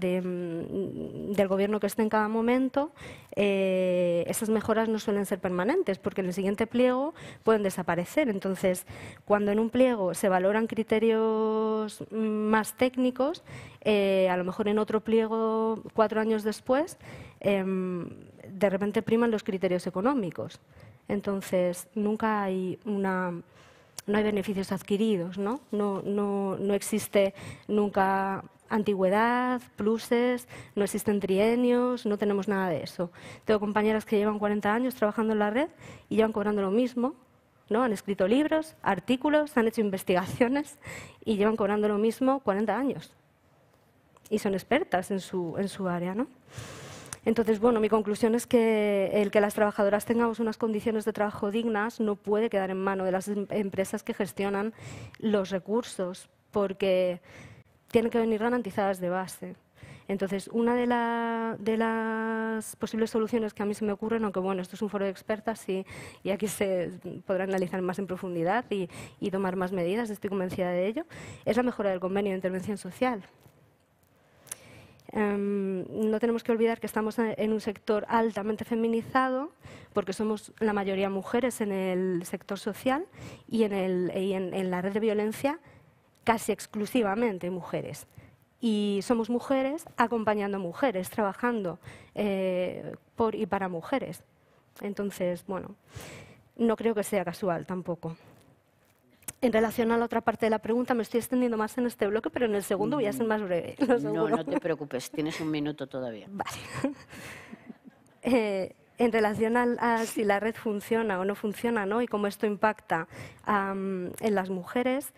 del gobierno que esté en cada momento, eh, esas mejoras no suelen ser permanentes porque en el siguiente pliego pueden desaparecer. Entonces, cuando en un pliego se valoran criterios mm, más técnicos, eh, a lo mejor en otro pliego cuatro años después, em, de repente priman los criterios económicos. Entonces, nunca hay no hay beneficios adquiridos, ¿no? No, existe nunca antigüedad, pluses, no existen trienios, no tenemos nada de eso. Tengo compañeras que llevan 40 años trabajando en la red y llevan cobrando lo mismo, ¿no? Han escrito libros, artículos, han hecho investigaciones y llevan cobrando lo mismo 40 años. Y son expertas en su, en su área, ¿no? Entonces, bueno, mi conclusión es que el que las trabajadoras tengamos unas condiciones de trabajo dignas no puede quedar en mano de las em, empresas que gestionan los recursos, porque tienen que venir garantizadas de base. Entonces, una de, las posibles soluciones que a mí se me ocurren, aunque bueno, esto es un foro de expertas y, aquí se podrá analizar más en profundidad y tomar más medidas, estoy convencida de ello, es la mejora del convenio de intervención social. Em, no tenemos que olvidar que estamos en un sector altamente feminizado, porque somos la mayoría mujeres en el sector social y en, la red de violencia casi exclusivamente mujeres. Y somos mujeres acompañando a mujeres, trabajando eh, por y para mujeres. Entonces, bueno, no creo que sea casual tampoco en relación a la otra parte de la pregunta, me estoy extendiendo más en este bloque, pero en el segundo voy a ser mm. más breve. No, no te preocupes, tienes un minuto todavía. Vale. Eh, en relación a, si la red funciona o no funciona, ¿no? Y cómo esto impacta en las mujeres.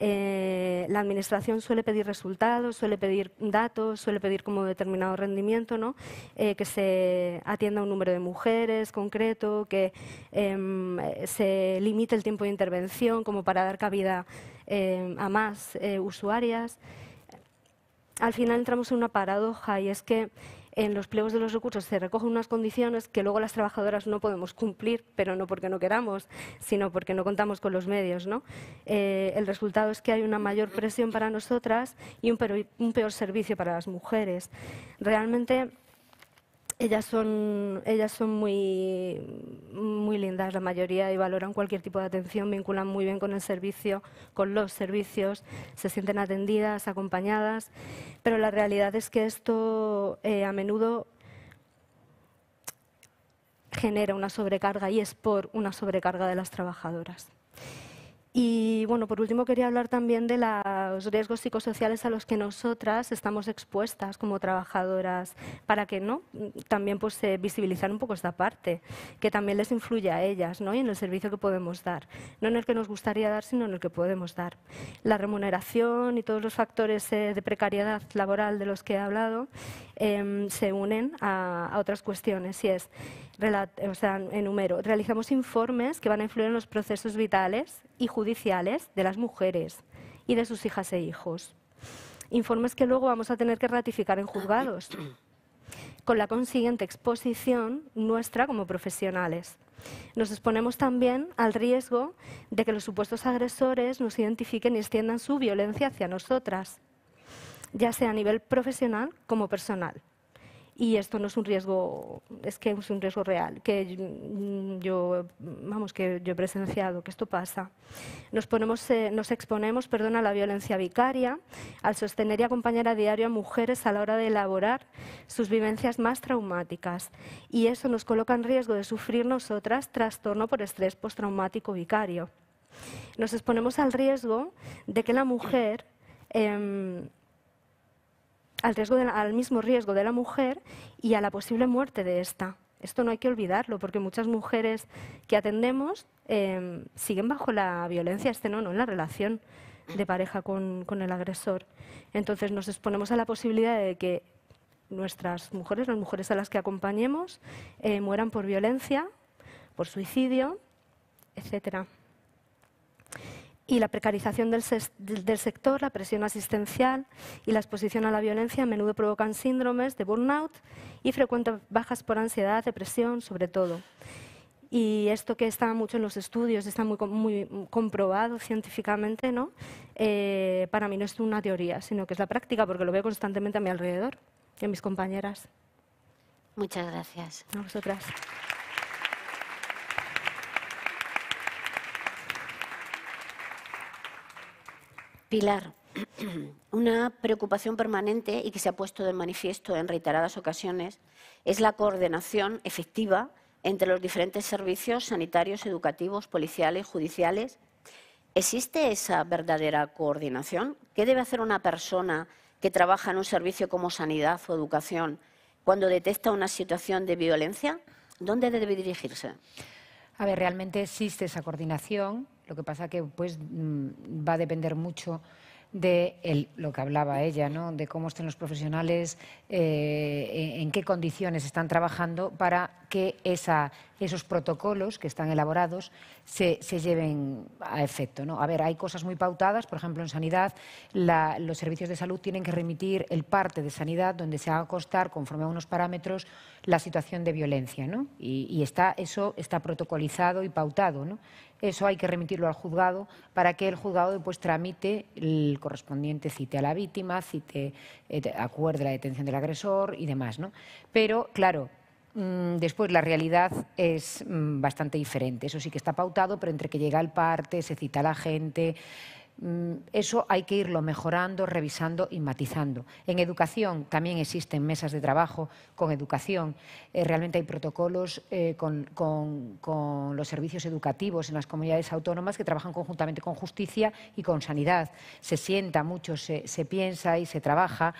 Eh, la administración suele pedir resultados, suele pedir datos, suele pedir como determinado rendimiento, ¿no? Eh, que se atienda un número de mujeres concreto, que em, se limite el tiempo de intervención como para dar cabida em, a más eh, usuarias al final entramos en una paradoja y es que en los pliegos de los recursos se recogen unas condiciones que luego las trabajadoras no podemos cumplir, pero no porque no queramos, sino porque no contamos con los medios. ¿no? Eh, el resultado es que hay una mayor presión para nosotras y un peor, servicio para las mujeres. Realmente ellas son, muy, muy lindas la mayoría y valoran cualquier tipo de atención, vinculan muy bien con el servicio, con los servicios, se sienten atendidas, acompañadas, pero la realidad es que esto eh, a menudo genera una sobrecarga y es por una sobrecarga de las trabajadoras. Y bueno, por último quería hablar también de los riesgos psicosociales a los que nosotras estamos expuestas como trabajadoras, para que no también pues visibilizar un poco esta parte, que también les influye a ellas, ¿no? Y en el servicio que podemos dar, no en el que nos gustaría dar, sino en el que podemos dar. La remuneración y todos los factores eh, de precariedad laboral de los que he hablado em, se unen a, otras cuestiones y es, o sea, enumero, realizamos informes que van a influir en los procesos vitales y judiciales de las mujeres y de sus hijas e hijos. Informes que luego vamos a tener que ratificar en juzgados, con la consiguiente exposición nuestra como profesionales. Nos exponemos también al riesgo de que los supuestos agresores nos identifiquen y extiendan su violencia hacia nosotras, ya sea a nivel profesional como personal y esto no es un riesgo, es que es un riesgo real, que mm, yo, vamos, que yo he presenciado, que esto pasa. Nos, ponemos, eh, nos exponemos, perdón, a la violencia vicaria, al sostener y acompañar a diario a mujeres a la hora de elaborar sus vivencias más traumáticas. Y eso nos coloca en riesgo de sufrir nosotras trastorno por estrés postraumático vicario. Nos exponemos al riesgo de que la mujer... Em, al, riesgo al mismo riesgo de la mujer y a la posible muerte de esta. Esto no hay que olvidarlo, porque muchas mujeres que atendemos em, siguen bajo la violencia este no, no en la relación de pareja con, el agresor. Entonces nos exponemos a la posibilidad de que nuestras mujeres, las mujeres a las que acompañemos, eh, mueran por violencia, por suicidio, etcétera y la precarización del, sector, la presión asistencial y la exposición a la violencia a menudo provocan síndromes de burnout y frecuentes bajas por ansiedad, depresión, sobre todo. Y esto que está mucho en los estudios, está muy, comprobado científicamente, ¿no? Eh, para mí no es una teoría, sino que es la práctica, porque lo veo constantemente a mi alrededor y a mis compañeras. Muchas gracias. A Pilar, una preocupación permanente y que se ha puesto de manifiesto en reiteradas ocasiones es la coordinación efectiva entre los diferentes servicios sanitarios, educativos, policiales, judiciales. ¿Existe esa verdadera coordinación? ¿Qué debe hacer una persona que trabaja en un servicio como sanidad o educación cuando detecta una situación de violencia? ¿Dónde debe dirigirse? A ver, realmente existe esa coordinación lo que pasa que pues mm, va a depender mucho de lo que hablaba ella, ¿no? de cómo estén los profesionales, eh, e, en qué condiciones están trabajando para que esa, esos protocolos que están elaborados se, lleven a efecto. A ver, hay cosas muy pautadas, por ejemplo, en sanidad los servicios de salud tienen que remitir el parte de sanidad donde se va a conforme a unos parámetros, la situación de violencia. ¿no? Y, está, eso está protocolizado y pautado. ¿no? Eso hay que remitirlo al juzgado para que el juzgado después tramite el correspondiente cite a la víctima, cite, eh, acuerde la detención del agresor y demás. ¿no? Pero, claro, mm, después la realidad es mm, bastante diferente. Eso sí que está pautado, pero entre que llega el parte, se cita a la gente, Mm, eso hay que irlo mejorando, revisando y matizando. En educación también existen mesas de trabajo con educación. Eh, realmente hay protocolos eh, con, los servicios educativos en las comunidades autónomas que trabajan conjuntamente con justicia y con sanidad. Se sienta mucho, se piensa y se trabaja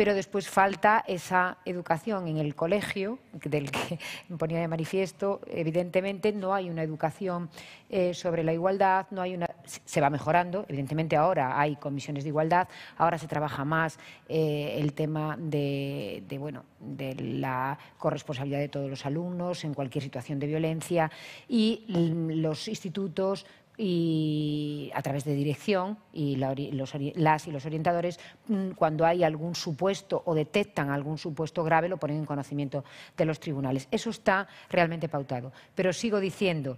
pero después falta esa educación en el colegio, del que ponía de manifiesto, evidentemente no hay una educación eh, sobre la igualdad, no hay una se va mejorando, evidentemente ahora hay comisiones de igualdad, ahora se trabaja más eh, el tema de, de, bueno, de la corresponsabilidad de todos los alumnos en cualquier situación de violencia y mm, los institutos y a través de dirección y los, las y los orientadores, mm, cuando hay algún supuesto o detectan algún supuesto grave, lo ponen en conocimiento de los tribunales. Eso está realmente pautado. Pero sigo diciendo.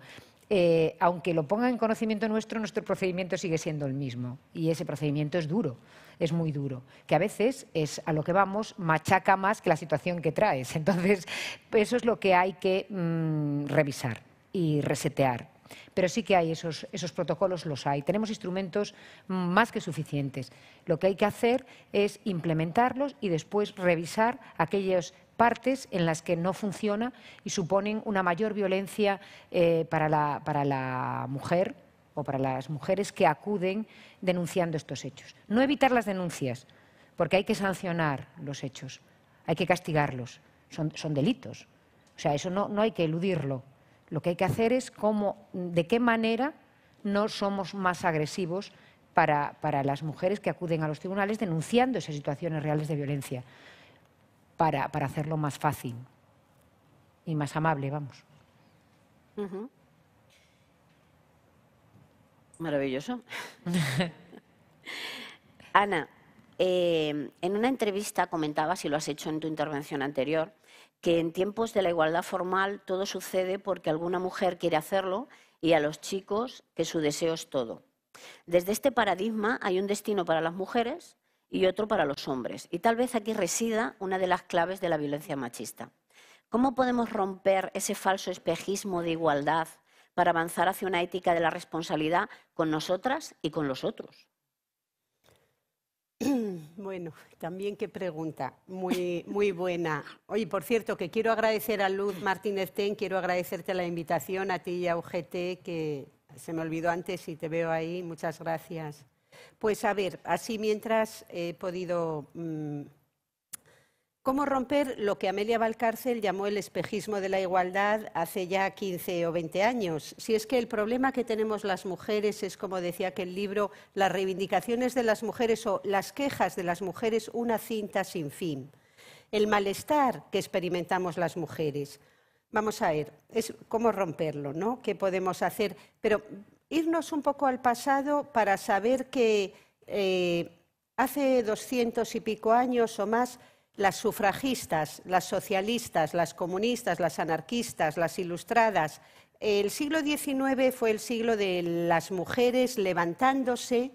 Eh, aunque lo pongan en conocimiento nuestro, nuestro procedimiento sigue siendo el mismo. Y ese procedimiento es duro, es muy duro. Que a veces es a lo que vamos, machaca más que la situación que traes. Entonces, eso es lo que hay que mm, revisar y resetear pero sí que hay esos, protocolos, los hay. Tenemos instrumentos más que suficientes. Lo que hay que hacer es implementarlos y después revisar aquellas partes en las que no funciona y suponen una mayor violencia eh, para, la, mujer o para las mujeres que acuden denunciando estos hechos. No evitar las denuncias, porque hay que sancionar los hechos, hay que castigarlos, son, delitos. O sea, eso no hay que eludirlo. Lo que hay que hacer es cómo, de qué manera no somos más agresivos para, las mujeres que acuden a los tribunales denunciando esas situaciones reales de violencia, para, hacerlo más fácil y más amable, vamos. Maravilloso. Ana, eh, en una entrevista comentabas, y lo has hecho en tu intervención anterior, que en tiempos de la igualdad formal todo sucede porque alguna mujer quiere hacerlo y a los chicos que su deseo es todo. Desde este paradigma hay un destino para las mujeres y otro para los hombres. Y tal vez aquí resida una de las claves de la violencia machista. ¿Cómo podemos romper ese falso espejismo de igualdad para avanzar hacia una ética de la responsabilidad con nosotras y con los otros? Bueno, también qué pregunta, muy, muy buena. Oye, por cierto, que quiero agradecer a Luz Martínez Ten, quiero agradecerte la invitación a ti y a UGT, que se me olvidó antes y te veo ahí, muchas gracias. Pues a ver, así mientras he podido mm, ¿Cómo romper lo que Amelia Valcárcel llamó el espejismo de la igualdad hace ya 15 o 20 años? Si es que el problema que tenemos las mujeres es, como decía aquel libro, las reivindicaciones de las mujeres o las quejas de las mujeres, una cinta sin fin. El malestar que experimentamos las mujeres. Vamos a ver, es cómo romperlo, ¿no? ¿Qué podemos hacer? Pero irnos un poco al pasado para saber que eh, hace doscientos y pico años o más las sufragistas, las socialistas, las comunistas, las anarquistas, las ilustradas. El siglo XIX fue el siglo de las mujeres levantándose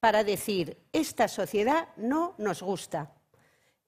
para decir, esta sociedad no nos gusta.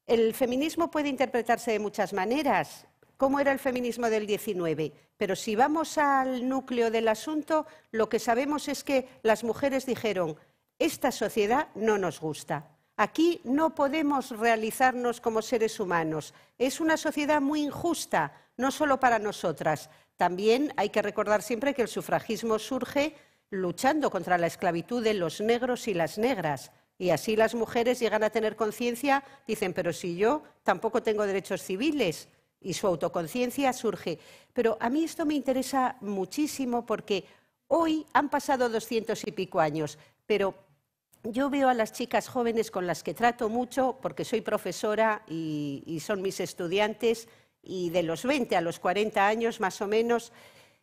El feminismo puede interpretarse de muchas maneras. como era el feminismo del XIX? Pero si vamos al núcleo del asunto, lo que sabemos es que las mujeres dijeron, esta sociedad no nos gusta. Aquí no podemos realizarnos como seres humanos. Es una sociedad muy injusta, no solo para nosotras. También hay que recordar siempre que el sufragismo surge luchando contra la esclavitud de los negros y las negras. Y así las mujeres llegan a tener conciencia, dicen, pero si yo tampoco tengo derechos civiles. Y su autoconciencia surge. Pero a mí esto me interesa muchísimo porque hoy han pasado doscientos y pico años, pero yo veo a las chicas jóvenes con las que trato mucho, porque soy profesora y, son mis estudiantes, y de los 20 a los 40 años más o menos,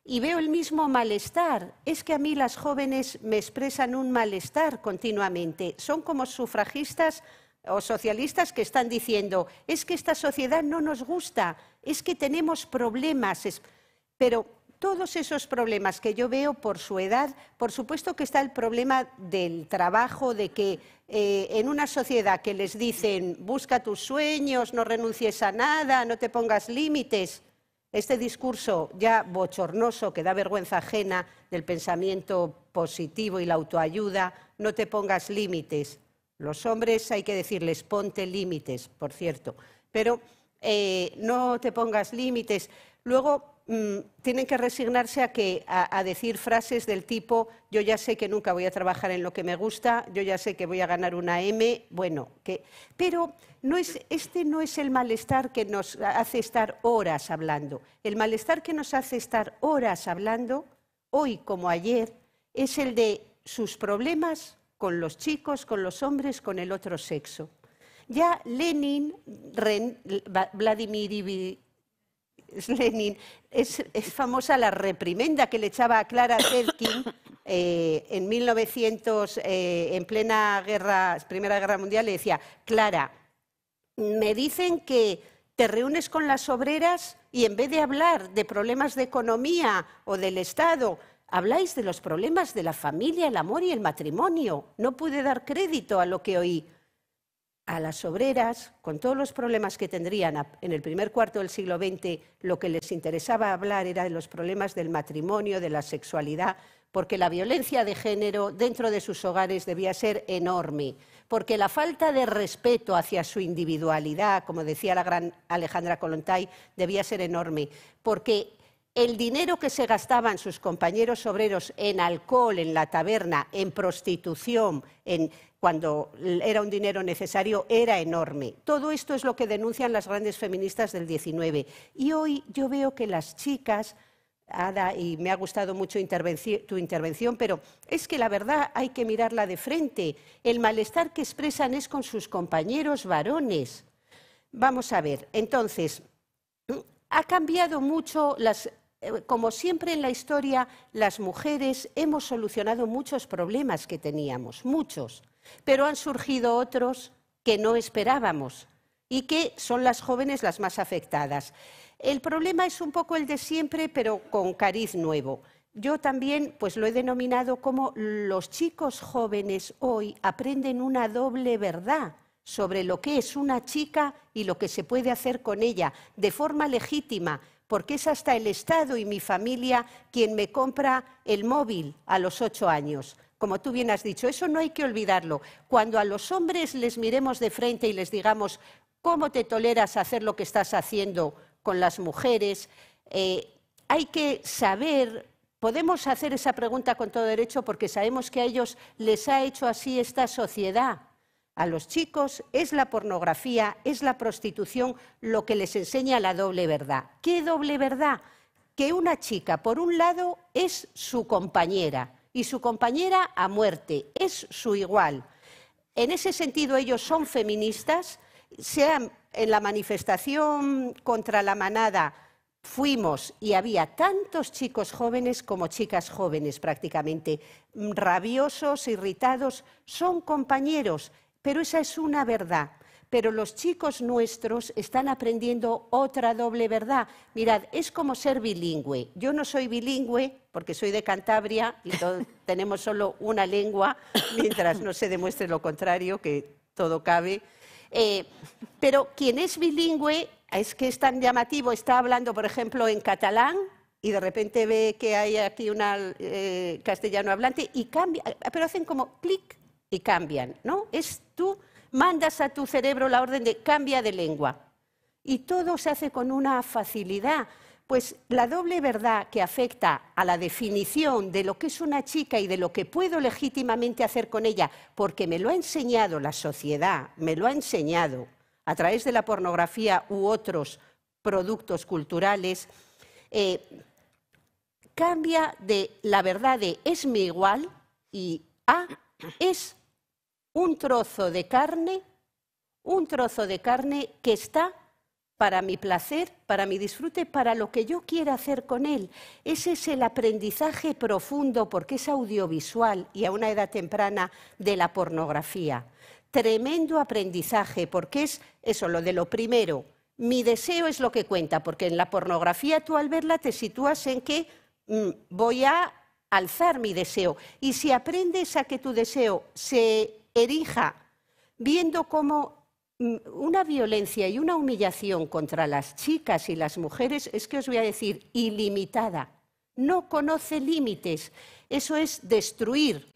y veo el mismo malestar. Es que a mí las jóvenes me expresan un malestar continuamente. Son como sufragistas o socialistas que están diciendo, es que esta sociedad no nos gusta, es que tenemos problemas, pero todos esos problemas que yo veo por su edad, por supuesto que está el problema del trabajo, de que eh, en una sociedad que les dicen busca tus sueños, no renuncies a nada, no te pongas límites, este discurso ya bochornoso que da vergüenza ajena del pensamiento positivo y la autoayuda, no te pongas límites. Los hombres hay que decirles ponte límites, por cierto, pero eh, no te pongas límites. Luego, Mm, tienen que resignarse a, decir frases del tipo, yo ya sé que nunca voy a trabajar en lo que me gusta, yo ya sé que voy a ganar una M, bueno, Pero este no es el malestar que nos hace estar horas hablando. El malestar que nos hace estar horas hablando, hoy como ayer, es el de sus problemas con los chicos, con los hombres, con el otro sexo. Ya Lenin, Ren, Vladimir es es, famosa la reprimenda que le echaba a Clara Zetkin eh, en 1900, eh, en plena guerra, Primera Guerra Mundial, le decía, Clara, me dicen que te reúnes con las obreras y en vez de hablar de problemas de economía o del Estado, habláis de los problemas de la familia, el amor y el matrimonio. No pude dar crédito a lo que oí a las obreras, con todos los problemas que tendrían en el primer cuarto del siglo XX, lo que les interesaba hablar era de los problemas del matrimonio, de la sexualidad, porque la violencia de género dentro de sus hogares debía ser enorme, porque la falta de respeto hacia su individualidad, como decía la gran Alejandra Kolontai, debía ser enorme, porque el dinero que se gastaban sus compañeros obreros en alcohol, en la taberna, en prostitución, cuando era un dinero necesario, era enorme. Todo esto es lo que denuncian las grandes feministas del 19. Y hoy yo veo que las chicas, Ada, y me ha gustado mucho tu intervención, pero es que la verdad hay que mirarla de frente. El malestar que expresan es con sus compañeros varones. Vamos a ver, entonces, ha cambiado mucho las eh, como siempre en la historia, las mujeres hemos solucionado muchos problemas que teníamos, muchos, pero han surgido otros que no esperábamos y que son las jóvenes las más afectadas. El problema es un poco el de siempre, pero con cariz nuevo. Yo también pues lo he denominado como los chicos jóvenes hoy aprenden una doble verdad sobre lo que es una chica y lo que se puede hacer con ella de forma legítima porque es hasta el Estado y mi familia quien me compra el móvil a los ocho años. Como tú bien has dicho, eso no hay que olvidarlo. Cuando a los hombres les miremos de frente y les digamos, ¿cómo te toleras hacer lo que estás haciendo con las mujeres? Eh, hay que saber Podemos hacer esa pregunta con todo derecho porque sabemos que a ellos les ha hecho así esta sociedad a los chicos es la pornografía, es la prostitución lo que les enseña la doble verdad. ¿Qué doble verdad? Que una chica, por un lado, es su compañera y su compañera a muerte, es su igual. En ese sentido, ellos son feministas. Sean en la manifestación contra la manada fuimos y había tantos chicos jóvenes como chicas jóvenes prácticamente, rabiosos, irritados, son compañeros pero esa es una verdad. Pero los chicos nuestros están aprendiendo otra doble verdad. Mirad, es como ser bilingüe. Yo no soy bilingüe porque soy de Cantabria y tenemos solo una lengua, mientras no se demuestre lo contrario, que todo cabe. Eh, pero quien es bilingüe, es que es tan llamativo, está hablando, por ejemplo, en catalán, y de repente ve que hay aquí un eh, castellano hablante y cambia, pero hacen como clic y cambian, ¿no? Es tú mandas a tu cerebro la orden de cambia de lengua. Y todo se hace con una facilidad. Pues la doble verdad que afecta a la definición de lo que es una chica y de lo que puedo legítimamente hacer con ella, porque me lo ha enseñado la sociedad, me lo ha enseñado a través de la pornografía u otros productos culturales, eh, cambia de la verdad de es mi igual y a es un trozo de carne, un trozo de carne que está para mi placer, para mi disfrute, para lo que yo quiera hacer con él. Ese es el aprendizaje profundo, porque es audiovisual y a una edad temprana, de la pornografía. Tremendo aprendizaje, porque es eso, lo de lo primero. Mi deseo es lo que cuenta, porque en la pornografía tú al verla te sitúas en que mm, voy a alzar mi deseo. Y si aprendes a que tu deseo se erija, viendo cómo mm, una violencia y una humillación contra las chicas y las mujeres es que os voy a decir ilimitada. No conoce límites. Eso es destruir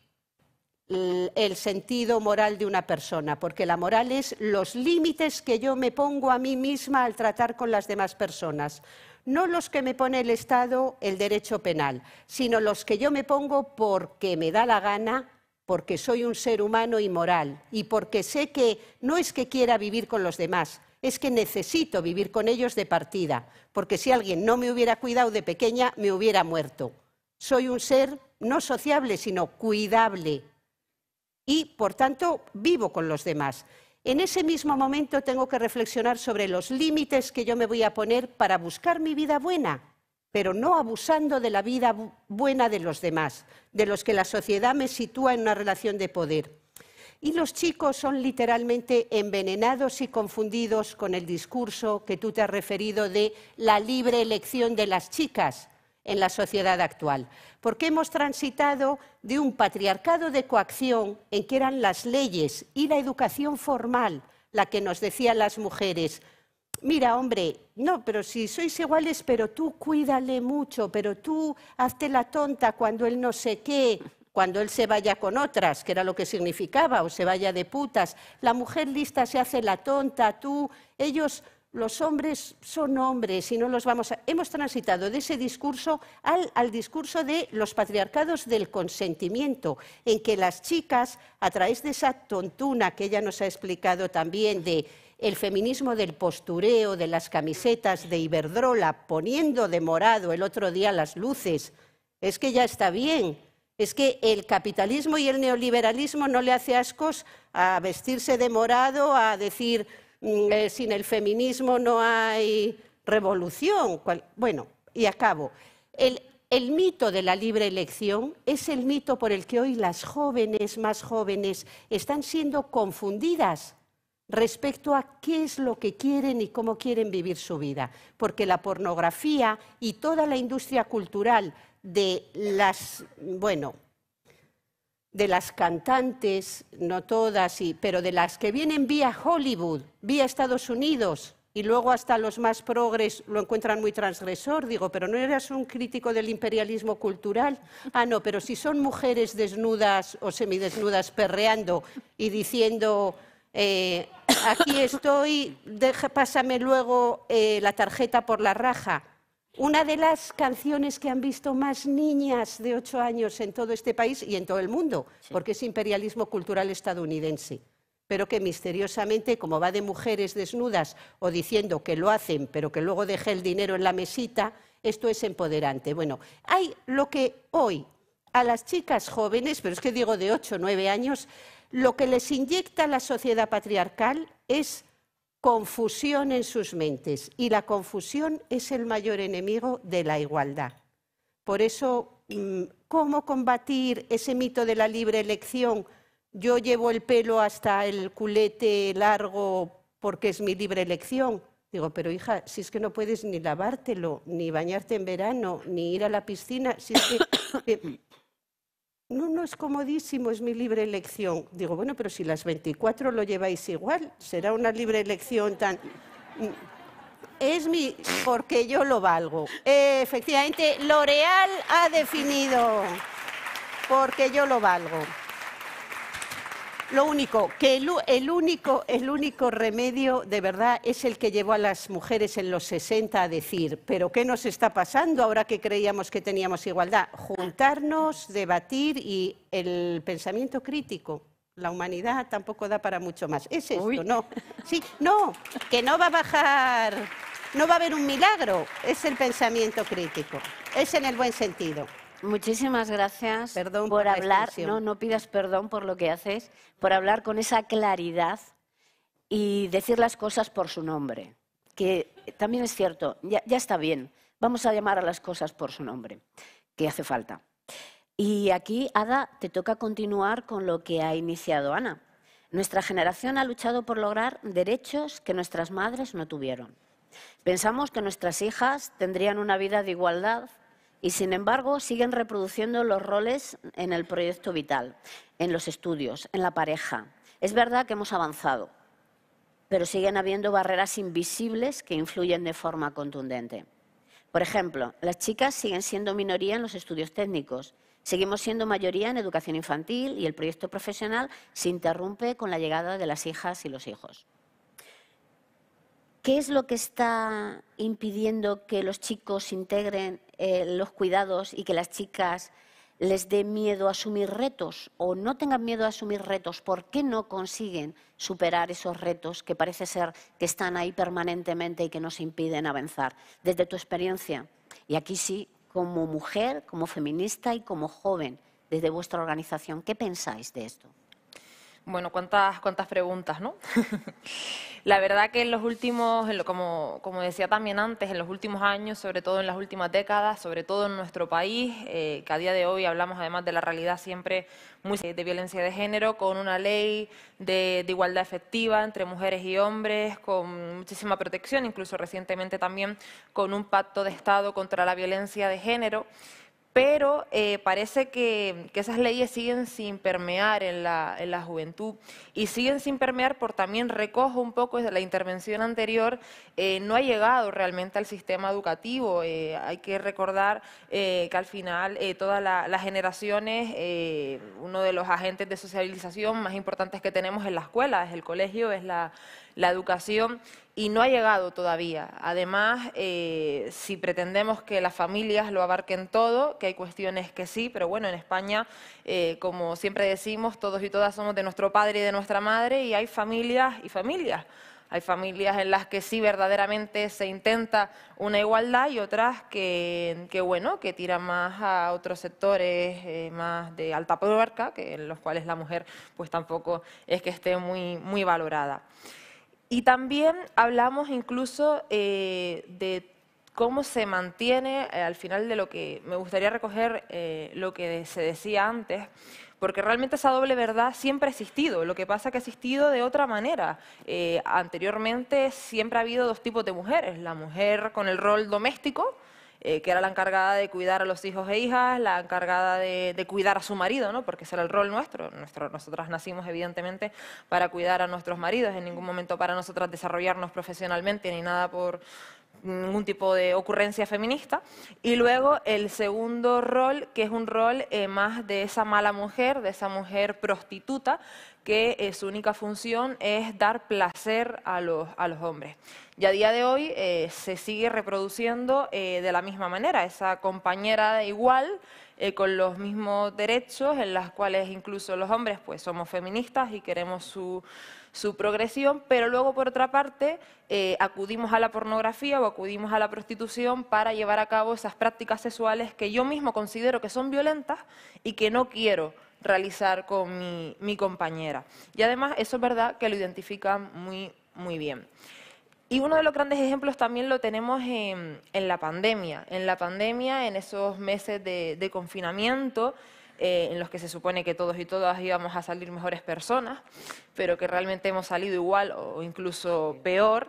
el sentido moral de una persona, porque la moral es los límites que yo me pongo a mí misma al tratar con las demás personas, no los que me pone el Estado, el derecho penal, sino los que yo me pongo porque me da la gana, porque soy un ser humano y moral y porque sé que no es que quiera vivir con los demás, es que necesito vivir con ellos de partida, porque si alguien no me hubiera cuidado de pequeña, me hubiera muerto. Soy un ser no sociable, sino cuidable y, por tanto, vivo con los demás. En ese mismo momento tengo que reflexionar sobre los límites que yo me voy a poner para buscar mi vida buena pero no abusando de la vida buena de los demás, de los que la sociedad me sitúa en una relación de poder. Y los chicos son literalmente envenenados y confundidos con el discurso que tú te has referido de la libre elección de las chicas en la sociedad actual, porque hemos transitado de un patriarcado de coacción en que eran las leyes y la educación formal la que nos decían las mujeres, Mira, hombre, no, pero si sois iguales, pero tú cuídale mucho, pero tú hazte la tonta cuando él no sé qué, cuando él se vaya con otras, que era lo que significaba, o se vaya de putas. La mujer lista se hace la tonta, tú, ellos, los hombres son hombres y no los vamos a... Hemos transitado de ese discurso al, al discurso de los patriarcados del consentimiento, en que las chicas, a través de esa tontuna que ella nos ha explicado también de el feminismo del postureo, de las camisetas de Iberdrola, poniendo de morado el otro día las luces. Es que ya está bien. Es que el capitalismo y el neoliberalismo no le hace ascos a vestirse de morado, a decir mm, eh, sin el feminismo no hay revolución. Bueno, y acabo. El, el mito de la libre elección es el mito por el que hoy las jóvenes más jóvenes están siendo confundidas respecto a qué es lo que quieren y cómo quieren vivir su vida, porque la pornografía y toda la industria cultural de las, bueno, de las cantantes, no todas, pero de las que vienen vía Hollywood, vía Estados Unidos, y luego hasta los más progres lo encuentran muy transgresor. Digo, pero no eras un crítico del imperialismo cultural. Ah, no, pero si son mujeres desnudas o semidesnudas perreando y diciendo eh, aquí estoy, pásame luego eh, la tarjeta por la raja. Una de las canciones que han visto más niñas de ocho años en todo este país y en todo el mundo, porque es imperialismo cultural estadounidense, pero que misteriosamente, como va de mujeres desnudas o diciendo que lo hacen, pero que luego deje el dinero en la mesita, esto es empoderante. Bueno, hay lo que hoy a las chicas jóvenes, pero es que digo de ocho o años, lo que les inyecta la sociedad patriarcal es confusión en sus mentes y la confusión es el mayor enemigo de la igualdad. Por eso, mm, ¿cómo combatir ese mito de la libre elección? Yo llevo el pelo hasta el culete largo porque es mi libre elección. Digo, pero hija, si es que no puedes ni lavártelo, ni bañarte en verano, ni ir a la piscina, si es que, no, no es comodísimo, es mi libre elección. Digo, bueno, pero si las 24 lo lleváis igual, será una libre elección tan... Mm, es mi, porque yo lo valgo. efectivamente, L'Oreal ha definido, porque yo lo valgo. Lo único, que el, único, el único remedio de verdad es el que llevó a las mujeres en los 60 a decir, pero ¿qué nos está pasando ahora que creíamos que teníamos igualdad? Juntarnos, debatir y el pensamiento crítico. La humanidad tampoco da para mucho más. Es esto, no. Sí, no, que no va a bajar, no va a haber un milagro. Es el pensamiento crítico. Es en el buen sentido. Muchísimas gracias por, hablar. No, no pidas perdón por lo que haces, por hablar con esa claridad y decir las cosas por su nombre. Que también es cierto, ya, ya está bien. Vamos a llamar a las cosas por su nombre, que hace falta. Y aquí, Ada, te toca continuar con lo que ha iniciado Ana. Nuestra generación ha luchado por lograr derechos que nuestras madres no tuvieron. Pensamos que nuestras hijas tendrían una vida de igualdad y sin embargo siguen reproduciendo los roles en el proyecto vital, en los estudios, en la pareja. Es verdad que hemos avanzado, pero siguen habiendo barreras invisibles que influyen de forma contundente. Por ejemplo, las chicas siguen siendo minoría en los estudios técnicos, seguimos siendo mayoría en educación infantil y el proyecto profesional se interrumpe con la llegada de las hijas y los hijos. ¿Qué es lo que está impidiendo que los chicos integren eh, los cuidados y que las chicas les dé miedo a asumir retos o no tengan miedo a asumir retos, ¿por qué no consiguen superar esos retos que parece ser que están ahí permanentemente y que nos impiden avanzar? Desde tu experiencia, y aquí sí, como mujer, como feminista y como joven, desde vuestra organización, ¿qué pensáis de esto? Bueno, cuántas, cuántas preguntas, ¿no? la verdad que en los últimos, como, como, decía también antes, en los últimos años, sobre todo en las últimas décadas, sobre todo en nuestro país, eh, que a día de hoy hablamos además de la realidad siempre muy de violencia de género, con una ley de igualdad efectiva entre mujeres y hombres, con muchísima protección, incluso recientemente también con un pacto de Estado contra la violencia de género pero eh, parece que, esas leyes siguen sin permear en la, juventud y siguen sin permear por también recojo un poco de la intervención anterior, eh, no ha llegado realmente al sistema educativo. Eh, hay que recordar que al final todas las generaciones, uno de los agentes de socialización más importantes que tenemos en la escuela, es el colegio, es la la educación y no ha llegado todavía. Además, eh, si pretendemos que las familias lo abarquen todo, que hay cuestiones que sí, pero bueno, en España, eh, como siempre decimos, todos y todas somos de nuestro padre y de nuestra madre y hay familias y familias. Hay familias en las que sí verdaderamente se intenta una igualdad y otras que, bueno, que tiran más a otros sectores eh, más de alta pobreza, que en los cuales la mujer pues tampoco es que esté muy, muy valorada. Y también hablamos incluso eh, de cómo se mantiene, eh, al final de lo que me gustaría recoger eh, lo que se decía antes, porque realmente esa doble verdad siempre ha existido, lo que pasa que ha existido de otra manera. anteriormente siempre ha habido dos tipos de mujeres, la mujer con el rol doméstico, eh, que era la encargada de cuidar a los hijos e hijas, la encargada de, cuidar a su marido, ¿no? porque ese era el rol nuestro. nuestro. Nosotras nacimos, evidentemente, para cuidar a nuestros maridos, en ningún momento para nosotras desarrollarnos profesionalmente ni nada por, ningún tipo de ocurrencia feminista. Y luego el segundo rol, que es un rol eh, más de esa mala mujer, de esa mujer prostituta, que eh, su única función es dar placer a los, a los hombres. Y a día de hoy eh, se sigue reproduciendo de la misma manera, esa compañera de igual, con los mismos derechos, en las cuales incluso los hombres pues somos feministas y queremos su su progresión, pero luego, por otra parte, eh, acudimos a la pornografía o acudimos a la prostitución para llevar a cabo esas prácticas sexuales que yo mismo considero que son violentas y que no quiero realizar con mi, compañera. Y además, eso es verdad que lo identifican muy, muy bien. Y uno de los grandes ejemplos también lo tenemos en, la pandemia. En la pandemia, en esos meses de confinamiento, eh, en los que se supone que todos y todas íbamos a salir mejores personas, pero que realmente hemos salido igual o incluso peor.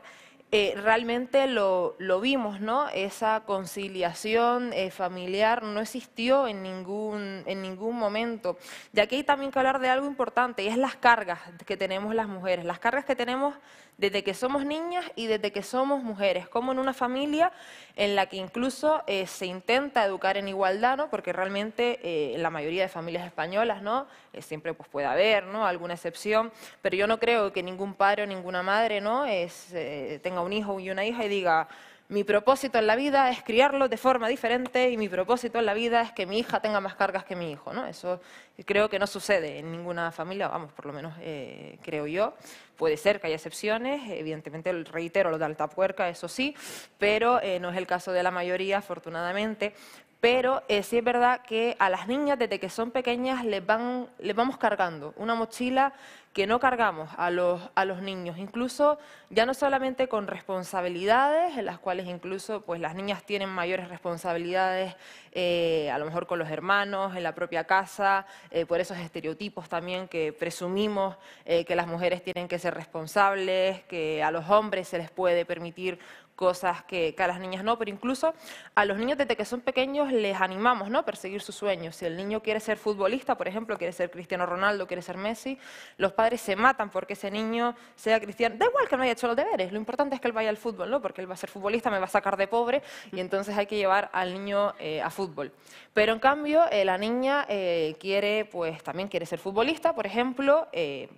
Eh, realmente lo, vimos, ¿no? Esa conciliación eh, familiar no existió en ningún, en ningún momento. Y aquí hay también que hablar de algo importante, y es las cargas que tenemos las mujeres, las cargas que tenemos desde que somos niñas y desde que somos mujeres, como en una familia en la que incluso eh, se intenta educar en igualdad, ¿no? Porque realmente la mayoría de familias españolas, ¿no? siempre pues, puede haber, ¿no? Alguna excepción, pero yo no creo que ningún padre o ninguna madre, ¿no? Es, tenga un hijo y una hija y diga, mi propósito en la vida es criarlo de forma diferente y mi propósito en la vida es que mi hija tenga más cargas que mi hijo. ¿no? Eso creo que no sucede en ninguna familia, vamos, por lo menos eh, creo yo. Puede ser que haya excepciones, evidentemente reitero lo de Altapuerca, eso sí, pero eh, no es el caso de la mayoría, afortunadamente. Pero eh, sí es verdad que a las niñas desde que son pequeñas les, van, les vamos cargando una mochila que no cargamos a los, a los niños, incluso ya no solamente con responsabilidades, en las cuales incluso pues, las niñas tienen mayores responsabilidades, eh, a lo mejor con los hermanos, en la propia casa, eh, por esos estereotipos también que presumimos eh, que las mujeres tienen que ser responsables, que a los hombres se les puede permitir cosas que, a las niñas no, pero incluso a los niños desde que son pequeños les animamos ¿no? a perseguir sus sueños. Si el niño quiere ser futbolista, por ejemplo, quiere ser Cristiano Ronaldo, quiere ser Messi, los padres se matan porque ese niño sea cristiano. Da igual que no haya hecho los deberes, lo importante es que él vaya al fútbol, ¿no? Porque él va a ser futbolista, me va a sacar de pobre y entonces hay que llevar al niño eh, a fútbol. Pero en cambio, eh, la niña eh, quiere, pues también quiere ser futbolista, por ejemplo,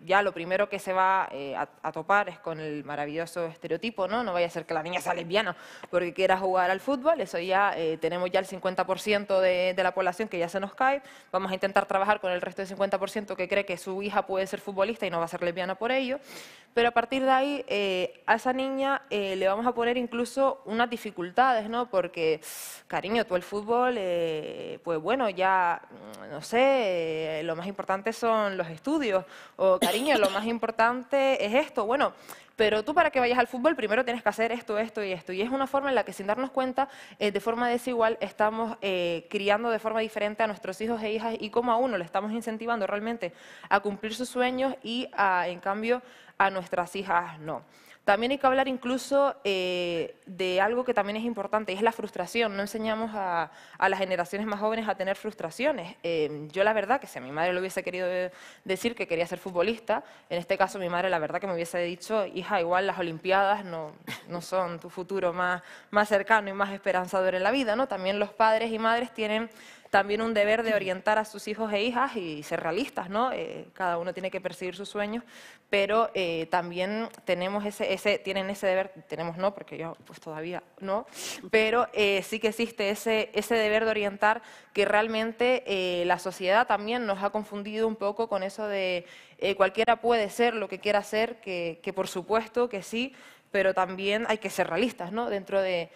ya lo primero que se va a, topar es con el maravilloso estereotipo, ¿no? No vaya a ser que la niña sea lesbiana porque quiera jugar al fútbol, eso ya tenemos ya el 50% de, de la población que ya se nos cae, vamos a intentar trabajar con el resto del 50% que cree que su hija puede ser futbolista y no va a ser lesbiana por ello. Pero a partir de ahí, eh, a esa niña eh, le vamos a poner incluso unas dificultades, ¿no? Porque, cariño, tú el fútbol, eh, pues bueno, ya, mm, no sé, lo más importante son los estudios, o cariño, lo más importante es esto. Bueno, pero tú para que vayas al fútbol primero tienes que hacer esto, esto y esto. Y es una forma en la que sin darnos cuenta, eh, de forma desigual, estamos eh, criando de forma diferente a nuestros hijos e hijas y como a uno le estamos incentivando realmente a cumplir sus sueños y en cambio a nuestras hijas no. También hay que hablar incluso eh, de algo que también es importante, y es la frustración. No enseñamos a, las generaciones más jóvenes a tener frustraciones. Em, yo la verdad que si a mi madre le hubiese querido eh, decir que quería ser futbolista, en este caso mi madre la verdad que me hubiese dicho, hija, igual las Olimpiadas no, no son tu futuro más, más cercano y más esperanzador en la vida. ¿no? También los padres y madres tienen también un deber de orientar a sus hijos e hijas y ser realistas, ¿no? Eh, cada uno tiene que perseguir sus sueños, pero eh, también tenemos ese, tienen ese deber, tenemos no, porque yo pues todavía no, pero eh, sí que existe ese, ese deber de orientar que realmente la sociedad también nos ha confundido un poco con eso de cualquiera puede ser lo que quiera ser, que, que por supuesto que sí, pero también hay que ser realistas, ¿no? Dentro de,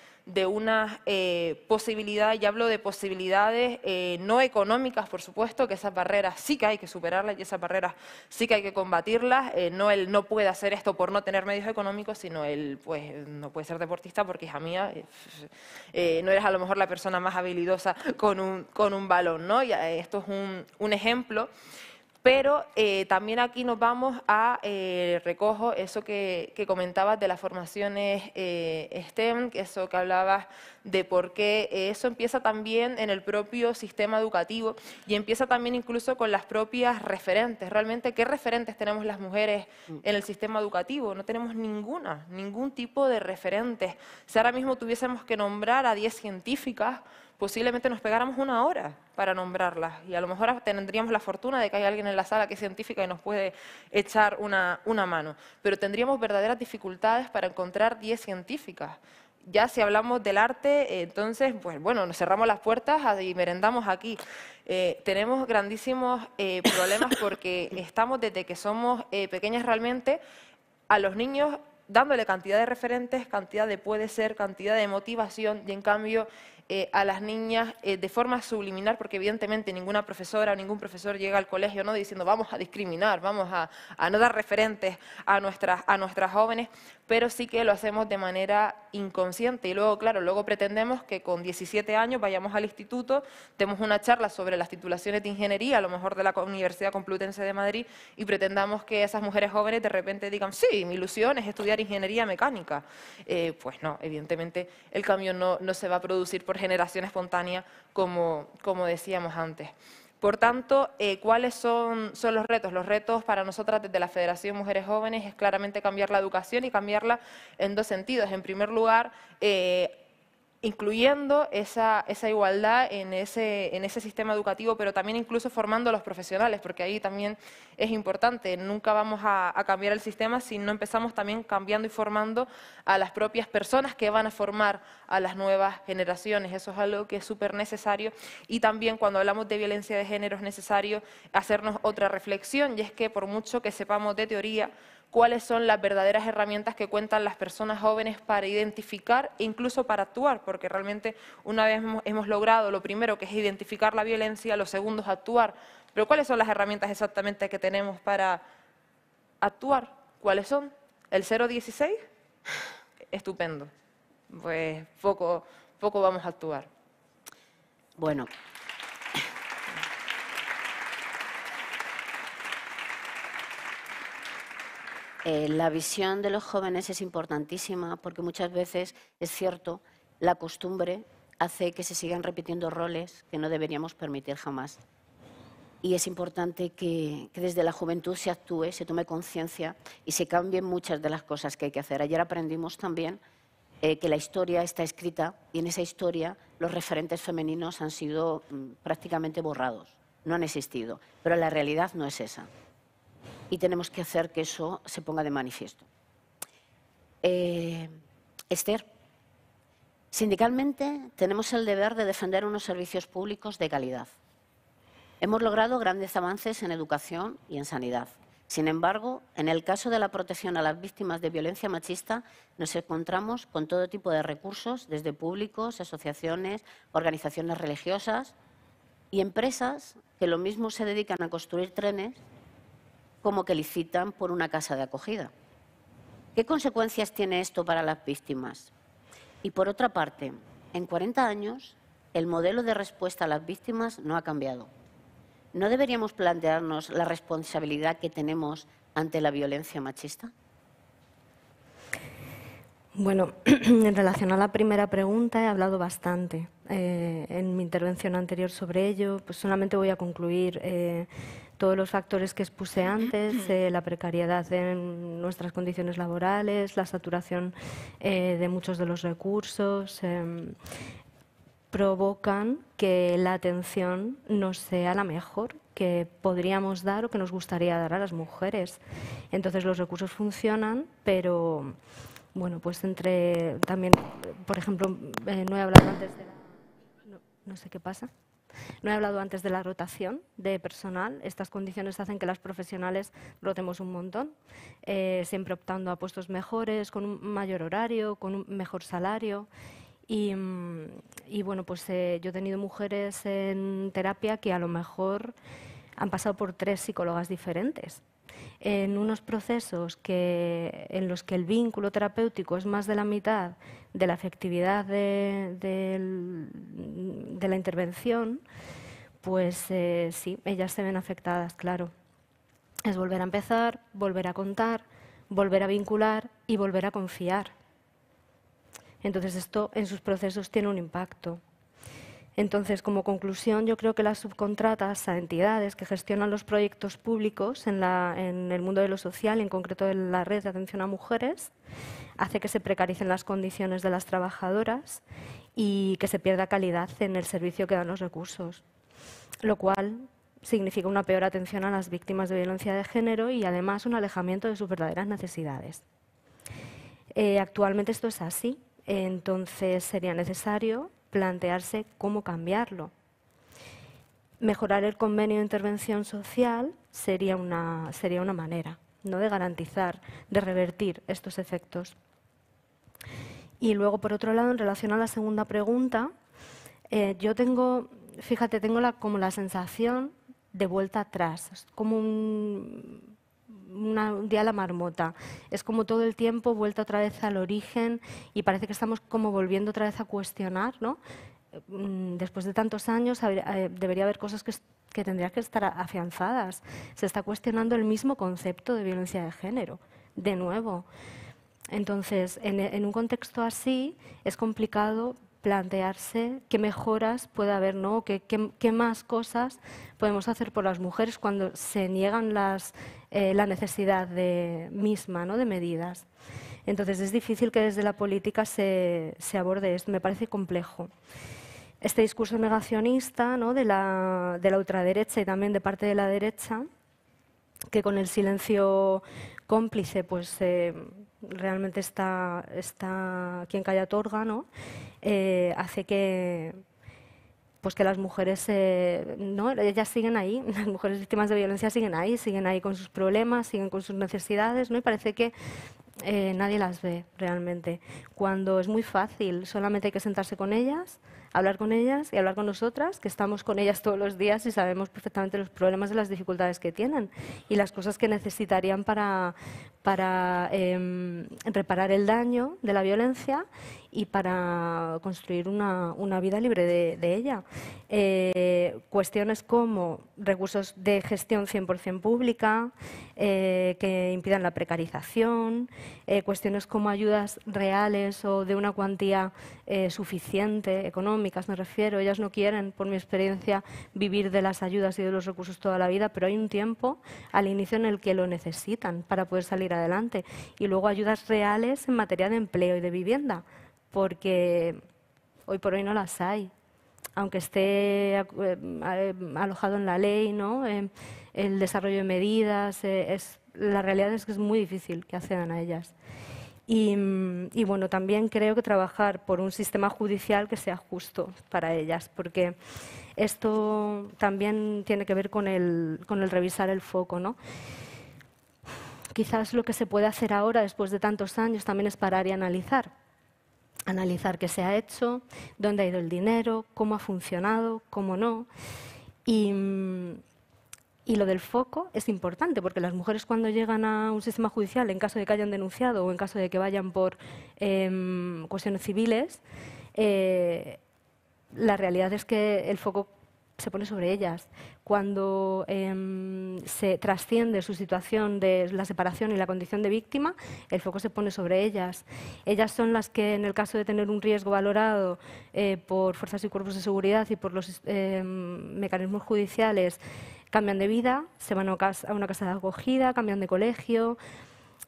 una eh, posibilidad, y hablo de posibilidades eh, no económicas, por supuesto, que esas barreras sí que hay que superarlas y esas barreras sí que hay que combatirlas, eh, no él no puede hacer esto por no tener medios económicos, sino él pues no puede ser deportista porque hija mía, no eres a lo mejor la persona más habilidosa con un, balón, ¿no? Y esto es un, un ejemplo. Pero eh, también aquí nos vamos a eh, recojo eso que, comentabas de las formaciones eh, STEM, eso que hablabas de por qué eso empieza también en el propio sistema educativo y empieza también incluso con las propias referentes. Realmente, ¿qué referentes tenemos las mujeres mm. en el sistema educativo? No tenemos ninguna, ningún tipo de referentes. Si ahora mismo tuviésemos que nombrar a 10 científicas, posiblemente nos pegáramos una hora para nombrarlas y a lo mejor tendríamos la fortuna de que hay alguien en la sala que es científica y nos puede echar una, una mano, pero tendríamos verdaderas dificultades para encontrar 10 científicas. Ya si hablamos del arte, eh, entonces, pues bueno, nos cerramos las puertas y merendamos aquí. Eh, tenemos grandísimos eh, problemas porque estamos desde que somos pequeñas realmente a los niños dándole cantidad de referentes, cantidad de puede ser, cantidad de motivación, y en cambio eh, a las niñas eh, de forma subliminar, porque evidentemente ninguna profesora o ningún profesor llega al colegio ¿no? diciendo vamos a discriminar, vamos a, no dar referentes a nuestras, a nuestras jóvenes, pero sí que lo hacemos de manera inconsciente. Y luego, claro, luego pretendemos que con 17 años vayamos al instituto, demos una charla sobre las titulaciones de ingeniería, a lo mejor de la Universidad Complutense de Madrid, y pretendamos que esas mujeres jóvenes de repente digan, sí, mi ilusión es estudiar ingeniería mecánica. Eh, pues no, evidentemente el cambio no, se va a producir generación espontánea, como, como decíamos antes. Por tanto, eh, ¿cuáles son, son, los retos? Los retos para nosotras desde la Federación Mujeres Jóvenes es claramente cambiar la educación y cambiarla en dos sentidos. En primer lugar, eh, incluyendo esa, igualdad en ese, sistema educativo, pero también incluso formando a los profesionales, porque ahí también es importante. Nunca vamos a, a, cambiar el sistema si no empezamos también cambiando y formando a las propias personas que van a formar a las nuevas generaciones. Eso es algo que es súper necesario. Y también cuando hablamos de violencia de género es necesario hacernos otra reflexión, y es que por mucho que sepamos de teoría, cuáles son las verdaderas herramientas que cuentan las personas jóvenes para identificar e incluso para actuar, porque realmente una vez hemos logrado lo primero, que es identificar la violencia, lo segundo es actuar, pero ¿cuáles son las herramientas exactamente que tenemos para actuar? ¿Cuáles son? ¿El 016? Estupendo. Pues poco, poco vamos a actuar. Bueno, Eh, la visión de los jóvenes es importantísima porque muchas veces, es cierto, la costumbre hace que se sigan repitiendo roles que no deberíamos permitir jamás. Y es importante que, desde la juventud se actúe, se tome conciencia y se cambien muchas de las cosas que hay que hacer. Ayer aprendimos también eh, que la historia está escrita y en esa historia los referentes femeninos han sido mm, prácticamente borrados, no han existido. Pero la realidad no es esa y tenemos que hacer que eso se ponga de manifiesto. Eh, Esther, sindicalmente tenemos el deber de defender unos servicios públicos de calidad. Hemos logrado grandes avances en educación y en sanidad. Sin embargo, en el caso de la protección a las víctimas de violencia machista, nos encontramos con todo tipo de recursos, desde públicos, asociaciones, organizaciones religiosas y empresas que lo mismo se dedican a construir trenes como que licitan por una casa de acogida. ¿Qué consecuencias tiene esto para las víctimas? Y por otra parte, en 40 años, el modelo de respuesta a las víctimas no ha cambiado. ¿No deberíamos plantearnos la responsabilidad que tenemos ante la violencia machista? Bueno, en relación a la primera pregunta he hablado bastante eh, en mi intervención anterior sobre ello, pues solamente voy a concluir eh, todos los factores que expuse antes, eh, la precariedad en nuestras condiciones laborales, la saturación eh, de muchos de los recursos, em, provocan que la atención no sea la mejor que podríamos dar o que nos gustaría dar a las mujeres. Entonces los recursos funcionan, pero bueno, pues entre también, por ejemplo, eh, no he hablado antes de... La, no sé qué pasa. No he hablado antes de la rotación de personal. Estas condiciones hacen que las profesionales rotemos un montón, eh, siempre optando a puestos mejores, con un mayor horario, con un mejor salario. Y, mm, bueno, pues eh, yo he tenido mujeres en terapia que a lo mejor han pasado por tres psicólogas diferentes en unos procesos en los que el vínculo terapéutico es más de la mitad de la efectividad de, la intervención, pues eh, sí, ellas se ven afectadas, claro. Es volver a empezar, volver a contar, volver a vincular y volver a confiar. Entonces esto en sus procesos tiene un impacto. Entonces, como conclusión, yo creo que las subcontratas a entidades que gestionan los proyectos públicos en, el mundo de lo social, en concreto en la red de atención a mujeres, hace que se precaricen las condiciones de las trabajadoras y que se pierda calidad en el servicio que dan los recursos, lo cual significa una peor atención a las víctimas de violencia de género y además un alejamiento de sus verdaderas necesidades. Eh, actualmente esto es así, entonces sería necesario plantearse cómo cambiarlo. Mejorar el convenio de intervención social sería una, sería una manera ¿no? de garantizar, de revertir estos efectos. Y luego, por otro lado, en relación a la segunda pregunta, eh, yo tengo, fíjate, tengo como la sensación de vuelta atrás, como un un día la marmota. Es como todo el tiempo vuelta otra vez al origen y parece que estamos como volviendo otra vez a cuestionar, ¿no? Mm, después de tantos años eh, debería haber cosas que, que tendrían que estar afianzadas. Se está cuestionando el mismo concepto de violencia de género, de nuevo. Entonces, en un contexto así es complicado plantearse qué mejoras puede haber, ¿no? ¿Qué, más cosas podemos hacer por las mujeres cuando se niegan eh, la necesidad de, misma de medidas. Entonces es difícil que desde la política se, aborde esto, me parece complejo este discurso negacionista ¿no? de, la, ultraderecha y también de parte de la derecha, que con el silencio cómplice pues, eh, realmente está, quien calla otorga, ¿no? Eh, hace que pues que las mujeres, eh, no, ellas siguen ahí, las mujeres víctimas de violencia siguen ahí, siguen ahí con sus problemas, siguen con sus necesidades, ¿no? Y parece que eh, nadie las ve realmente. Cuando es muy fácil, solamente hay que sentarse con ellas, hablar con ellas y hablar con nosotras, que estamos con ellas todos los días y sabemos perfectamente los problemas y las dificultades que tienen y las cosas que necesitarían para, para em, reparar el daño de la violencia y para construir una, vida libre de, ella. Eh, cuestiones como recursos de gestión 100% pública, eh, que impidan la precarización, eh, cuestiones como ayudas reales o de una cuantía suficiente económica, me refiero. Ellas no quieren, por mi experiencia, vivir de las ayudas y de los recursos toda la vida, pero hay un tiempo al inicio en el que lo necesitan para poder salir adelante. Y luego ayudas reales en materia de empleo y de vivienda, porque hoy por hoy no las hay. Aunque esté eh, alojado en la ley, ¿no? el desarrollo de medidas, eh, es, la realidad es que es muy difícil que accedan a ellas. Mm, y, bueno, también creo que trabajar por un sistema judicial que sea justo para ellas, porque esto también tiene que ver con el, con el revisar el foco, ¿no? Quizás lo que se puede hacer ahora, después de tantos años, también es parar y analizar. Analizar qué se ha hecho, dónde ha ido el dinero, cómo ha funcionado, cómo no. Y, mm, y lo del foco es importante, porque las mujeres cuando llegan a un sistema judicial, en caso de que hayan denunciado o en caso de que vayan por em, cuestiones civiles, eh, la realidad es que el foco se pone sobre ellas. Cuando em, se trasciende su situación de la separación y la condición de víctima, el foco se pone sobre ellas. Ellas son las que, en el caso de tener un riesgo valorado eh, por fuerzas y cuerpos de seguridad y por los em, mecanismos judiciales, cambian de vida, se van a una casa, de acogida, cambian de colegio.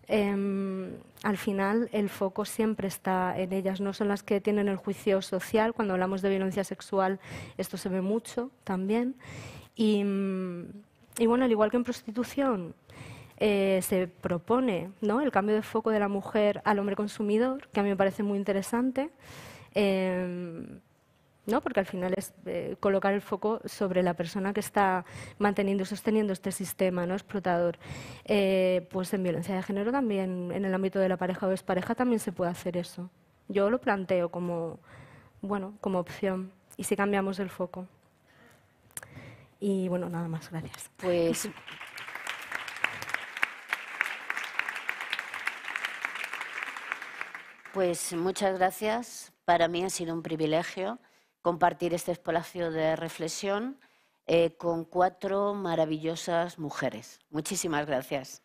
Em, al final el foco siempre está en ellas, no son las que tienen el juicio social. Cuando hablamos de violencia sexual, esto se ve mucho también. Y, bueno, al igual que en prostitución, eh, se propone ¿no? el cambio de foco de la mujer al hombre consumidor, que a mí me parece muy interesante. Em, ¿no? porque al final es eh, colocar el foco sobre la persona que está manteniendo y sosteniendo este sistema ¿no? explotador. Eh, pues en violencia de género también, en el ámbito de la pareja o expareja, también se puede hacer eso. Yo lo planteo como, bueno, como opción y si cambiamos el foco. Y bueno, nada más, gracias. Pues Pues muchas gracias. Para mí ha sido un privilegio compartir este espacio de reflexión eh, con cuatro maravillosas mujeres. Muchísimas gracias.